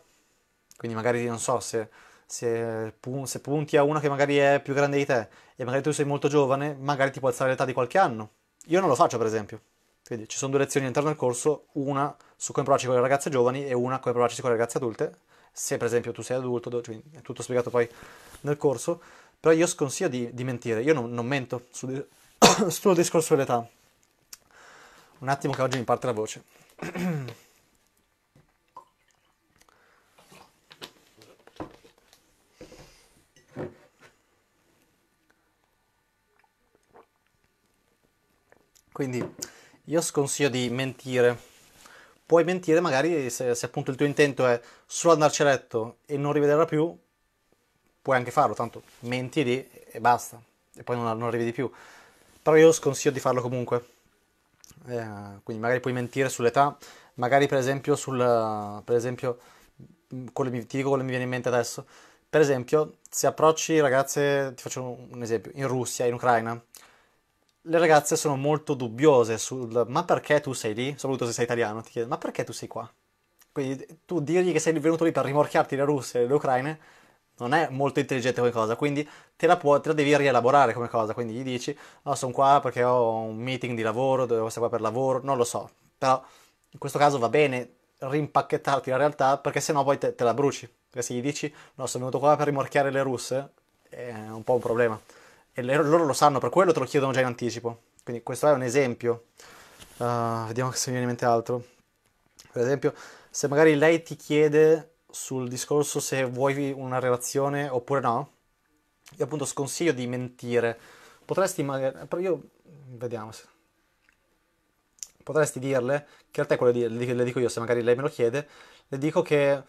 A: Quindi magari non so se se, se, punti a una che magari è più grande di te e magari tu sei molto giovane, magari ti può alzare l'età di qualche anno. Io non lo faccio, per esempio. Quindi ci sono due lezioni all'interno del corso, una su come provarci con le ragazze giovani e una come provarci con le ragazze adulte. Se per esempio tu sei adulto, cioè è tutto spiegato poi nel corso, però io sconsiglio di, di mentire, io non, non mento sul, <coughs> sul discorso dell'età. Un attimo che oggi mi parte la voce. <coughs> Quindi io sconsiglio di mentire. Puoi mentire magari se, se appunto il tuo intento è solo andarci a letto e non rivederla più, puoi anche farlo, tanto menti lì e basta, e poi non, non rivedi più. Però io sconsiglio di farlo comunque. Eh, quindi magari puoi mentire sull'età, magari per esempio sul... Per esempio, quello, ti dico quello che mi viene in mente adesso. Per esempio, se approcci ragazze, ti faccio un esempio, in Russia, in Ucraina, le ragazze sono molto dubbiose sul ma perché tu sei lì, soprattutto se sei italiano, ti chiedono ma perché tu sei qua? Quindi tu dirgli che sei venuto lì per rimorchiarti le russe e le Ucraine non è molto intelligente come cosa, quindi te la, può, te la devi rielaborare come cosa, quindi gli dici oh, sono qua perché ho un meeting di lavoro, devo essere qua per lavoro, non lo so, però in questo caso va bene rimpacchettarti la realtà perché sennò poi te, te la bruci, perché se gli dici no sono venuto qua per rimorchiare le russe è un po' un problema e loro lo sanno, per quello te lo chiedono già in anticipo. Quindi questo è un esempio. Uh, vediamo se mi viene in mente altro. Per esempio, se magari lei ti chiede sul discorso se vuoi una relazione oppure no, io appunto sconsiglio di mentire. Potresti magari... Però io... Vediamo se... Potresti dirle, che in realtà è quello che le dico io, se magari lei me lo chiede, le dico che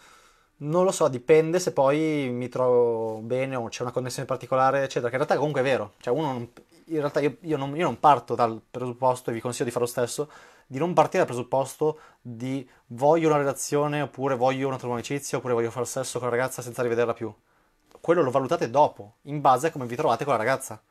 A: non lo so, dipende se poi mi trovo bene o c'è una connessione particolare, eccetera. Che in realtà comunque è vero. Cioè, uno non, in realtà io, io, non, io, non, parto dal presupposto, e vi consiglio di fare lo stesso, di non partire dal presupposto di voglio una relazione, oppure voglio una tua amicizia, oppure voglio fare sesso con la ragazza senza rivederla più. Quello lo valutate dopo, in base a come vi trovate con la ragazza.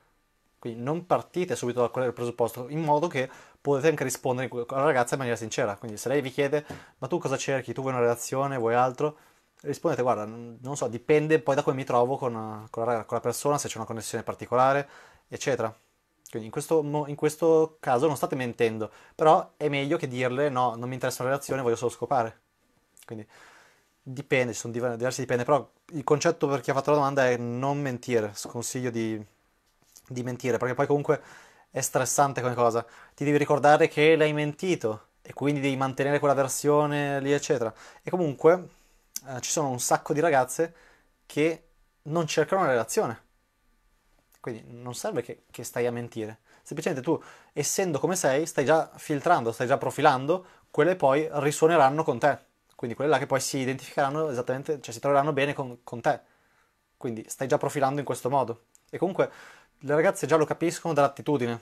A: Quindi non partite subito da quel presupposto, in modo che potete anche rispondere alla ragazza in maniera sincera. Quindi se lei vi chiede, ma tu cosa cerchi? Tu vuoi una relazione? Vuoi altro? rispondete guarda non so dipende poi da come mi trovo con, con, la, con la, persona se c'è una connessione particolare eccetera quindi in questo, in questo, caso non state mentendo però è meglio che dirle no non mi interessa la relazione voglio solo scopare quindi dipende ci sono diversi dipende però il concetto per chi ha fatto la domanda è non mentire sconsiglio di, di mentire perché poi comunque è stressante come cosa ti devi ricordare che l'hai mentito e quindi devi mantenere quella versione lì eccetera e comunque eh, ci sono un sacco di ragazze che non cercano una relazione. Quindi non serve che, che stai a mentire. Semplicemente tu, essendo come sei, stai già filtrando, stai già profilando, quelle poi risuoneranno con te. Quindi quelle là che poi si identificheranno esattamente, cioè si troveranno bene con, con te. Quindi stai già profilando in questo modo. E comunque le ragazze già lo capiscono dall'attitudine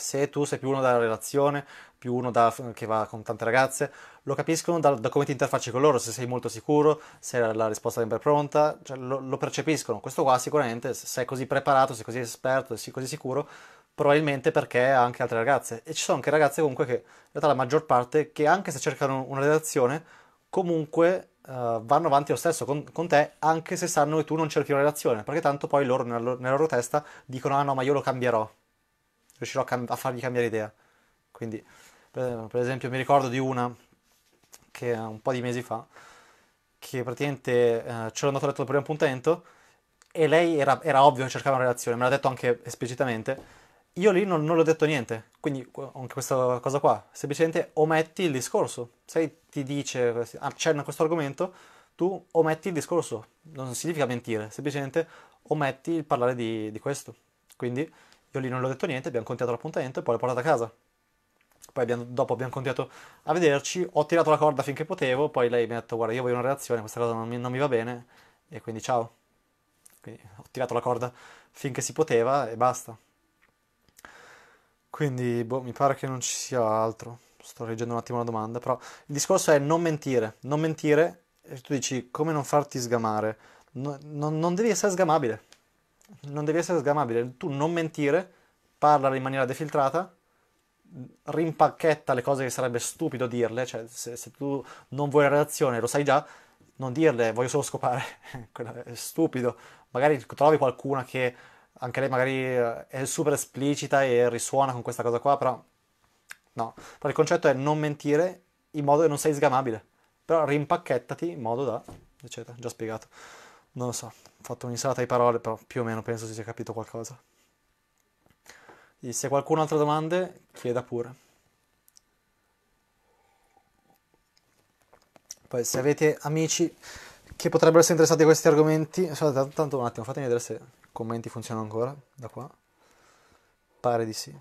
A: se tu sei più uno dalla relazione, più uno da, che va con tante ragazze, lo capiscono da, da, come ti interfacci con loro, se sei molto sicuro, se la, la risposta è sempre pronta, cioè lo, lo, percepiscono. Questo qua sicuramente, se sei così preparato, sei così esperto, sei così sicuro, probabilmente perché ha anche altre ragazze. E ci sono anche ragazze comunque che, in realtà la maggior parte, che anche se cercano una relazione, comunque uh, vanno avanti lo stesso con, con, te, anche se sanno che tu non cerchi una relazione, perché tanto poi loro nella, nella loro testa dicono ah no ma io lo cambierò riuscirò a, cam- a fargli cambiare idea. Quindi, per esempio, mi ricordo di una che un po' di mesi fa, che praticamente eh, ho andato a letto il primo appuntamento e lei era, era, ovvio che cercava una relazione, me l'ha detto anche esplicitamente. Io lì non, non le ho detto niente, quindi anche questa cosa qua, semplicemente ometti il discorso. Se ti dice, accenna questo argomento, tu ometti il discorso, non significa mentire, semplicemente ometti il parlare di, di questo. Quindi io lì non ho detto niente, abbiamo contato l'appuntamento e poi l'ho portata a casa. Poi abbiamo, dopo abbiamo continuato a vederci, ho tirato la corda finché potevo, poi lei mi ha detto guarda io voglio una reazione, questa cosa non mi, non mi va bene e quindi ciao. Quindi ho tirato la corda finché si poteva e basta. Quindi boh, mi pare che non ci sia altro. Sto leggendo un attimo la domanda, però il discorso è non mentire, non mentire, e tu dici come non farti sgamare. No, non, non devi essere sgamabile, non devi essere sgamabile, tu non mentire, parla in maniera defiltrata, rimpacchetta le cose che sarebbe stupido dirle, cioè se, se tu non vuoi la relazione, lo sai già, non dirle voglio solo scopare, <laughs> è stupido, magari trovi qualcuna che anche lei magari eh, è super esplicita e risuona con questa cosa qua, però no, però il concetto è non mentire in modo che non sei sgamabile, però rimpacchettati in modo da, eccetera, già spiegato, non lo so fatto un'insalata di parole, però più o meno penso si sia capito qualcosa. E se qualcuno ha altre domande, chieda pure. Poi se avete amici che potrebbero essere interessati a questi argomenti, tanto un attimo, fatemi vedere se i commenti funzionano ancora da qua. Pare di sì.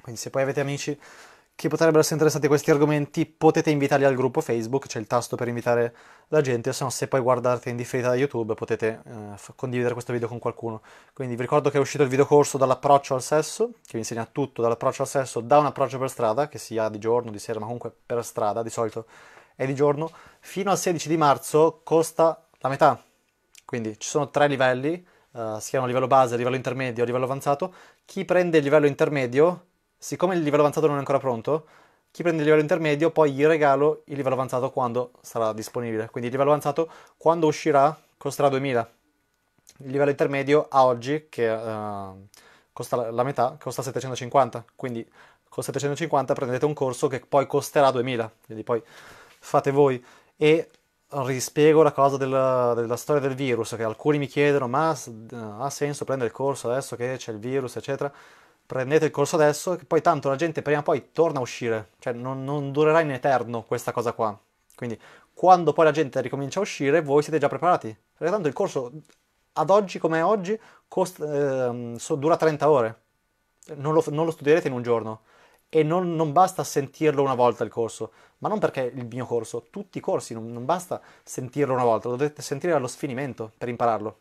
A: Quindi se poi avete amici che potrebbero essere interessati a questi argomenti, potete invitarli al gruppo Facebook, c'è il tasto per invitare la gente, se no se poi guardate in differita da YouTube potete eh, condividere questo video con qualcuno. Quindi vi ricordo che è uscito il videocorso dall'approccio al sesso, che vi insegna tutto dall'approccio al sesso, da un approccio per strada, che sia di giorno, di sera, ma comunque per strada, di solito è di giorno, fino al 16 di marzo costa la metà. Quindi ci sono tre livelli, eh, si chiamano livello base, livello intermedio, livello avanzato. Chi prende il livello intermedio Siccome il livello avanzato non è ancora pronto, chi prende il livello intermedio poi gli regalo il livello avanzato quando sarà disponibile. Quindi il livello avanzato quando uscirà costerà 2000. Il livello intermedio a oggi, che uh, costa la metà, costa 750. Quindi con 750 prendete un corso che poi costerà 2000. Quindi poi fate voi. E rispiego la cosa della, della storia del virus, che alcuni mi chiedono, ma uh, ha senso prendere il corso adesso che c'è il virus, eccetera prendete il corso adesso, che poi tanto la gente prima o poi torna a uscire, cioè non, non durerà in eterno questa cosa qua. Quindi quando poi la gente ricomincia a uscire, voi siete già preparati. Perché tanto il corso ad oggi come è oggi costa, eh, so, dura 30 ore. Non lo, non lo, studierete in un giorno. E non, non, basta sentirlo una volta il corso, ma non perché il mio corso, tutti i corsi, non, non basta sentirlo una volta, lo dovete sentire allo sfinimento per impararlo.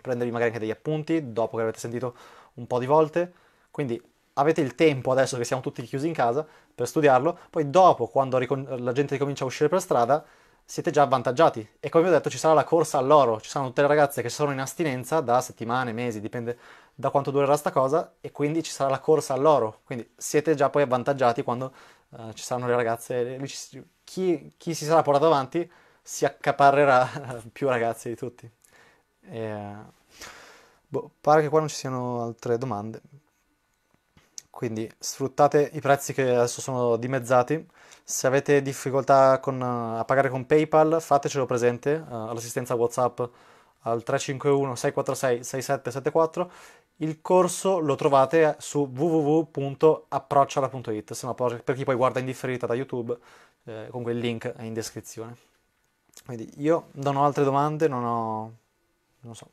A: Prendervi magari anche degli appunti dopo che l'avete sentito un po' di volte quindi avete il tempo adesso che siamo tutti chiusi in casa per studiarlo, poi dopo quando la gente ricomincia a uscire per strada siete già avvantaggiati e come vi ho detto ci sarà la corsa all'oro, ci saranno tutte le ragazze che sono in astinenza da settimane, mesi, dipende da quanto durerà sta cosa e quindi ci sarà la corsa all'oro, quindi siete già poi avvantaggiati quando uh, ci saranno le ragazze, chi, chi, si sarà portato avanti si accaparrerà <laughs> più ragazzi di tutti. E, boh, pare che qua non ci siano altre domande. Quindi sfruttate i prezzi che adesso sono dimezzati. Se avete difficoltà con, a pagare con PayPal, fatecelo presente eh, all'assistenza WhatsApp al 351 646 6774. Il corso lo trovate su www.approcciala.it, se no per chi poi guarda in differita da YouTube, eh, comunque il link è in descrizione. Quindi io non ho altre domande, non ho... non so.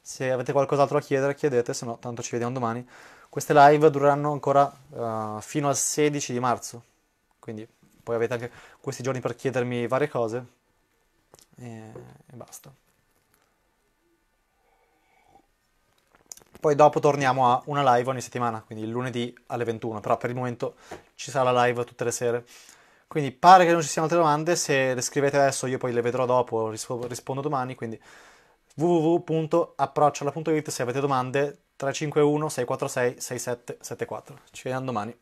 A: Se avete qualcos'altro da chiedere, chiedete, se no tanto ci vediamo domani. Queste live dureranno ancora uh, fino al 16 di marzo, quindi poi avete anche questi giorni per chiedermi varie cose e, e basta. Poi dopo torniamo a una live ogni settimana, quindi il lunedì alle 21, però per il momento ci sarà la live tutte le sere. Quindi pare che non ci siano altre domande, se le scrivete adesso io poi le vedrò dopo, rispondo domani, quindi www.approcciola.it se avete domande 351 646 6774. Ci vediamo domani.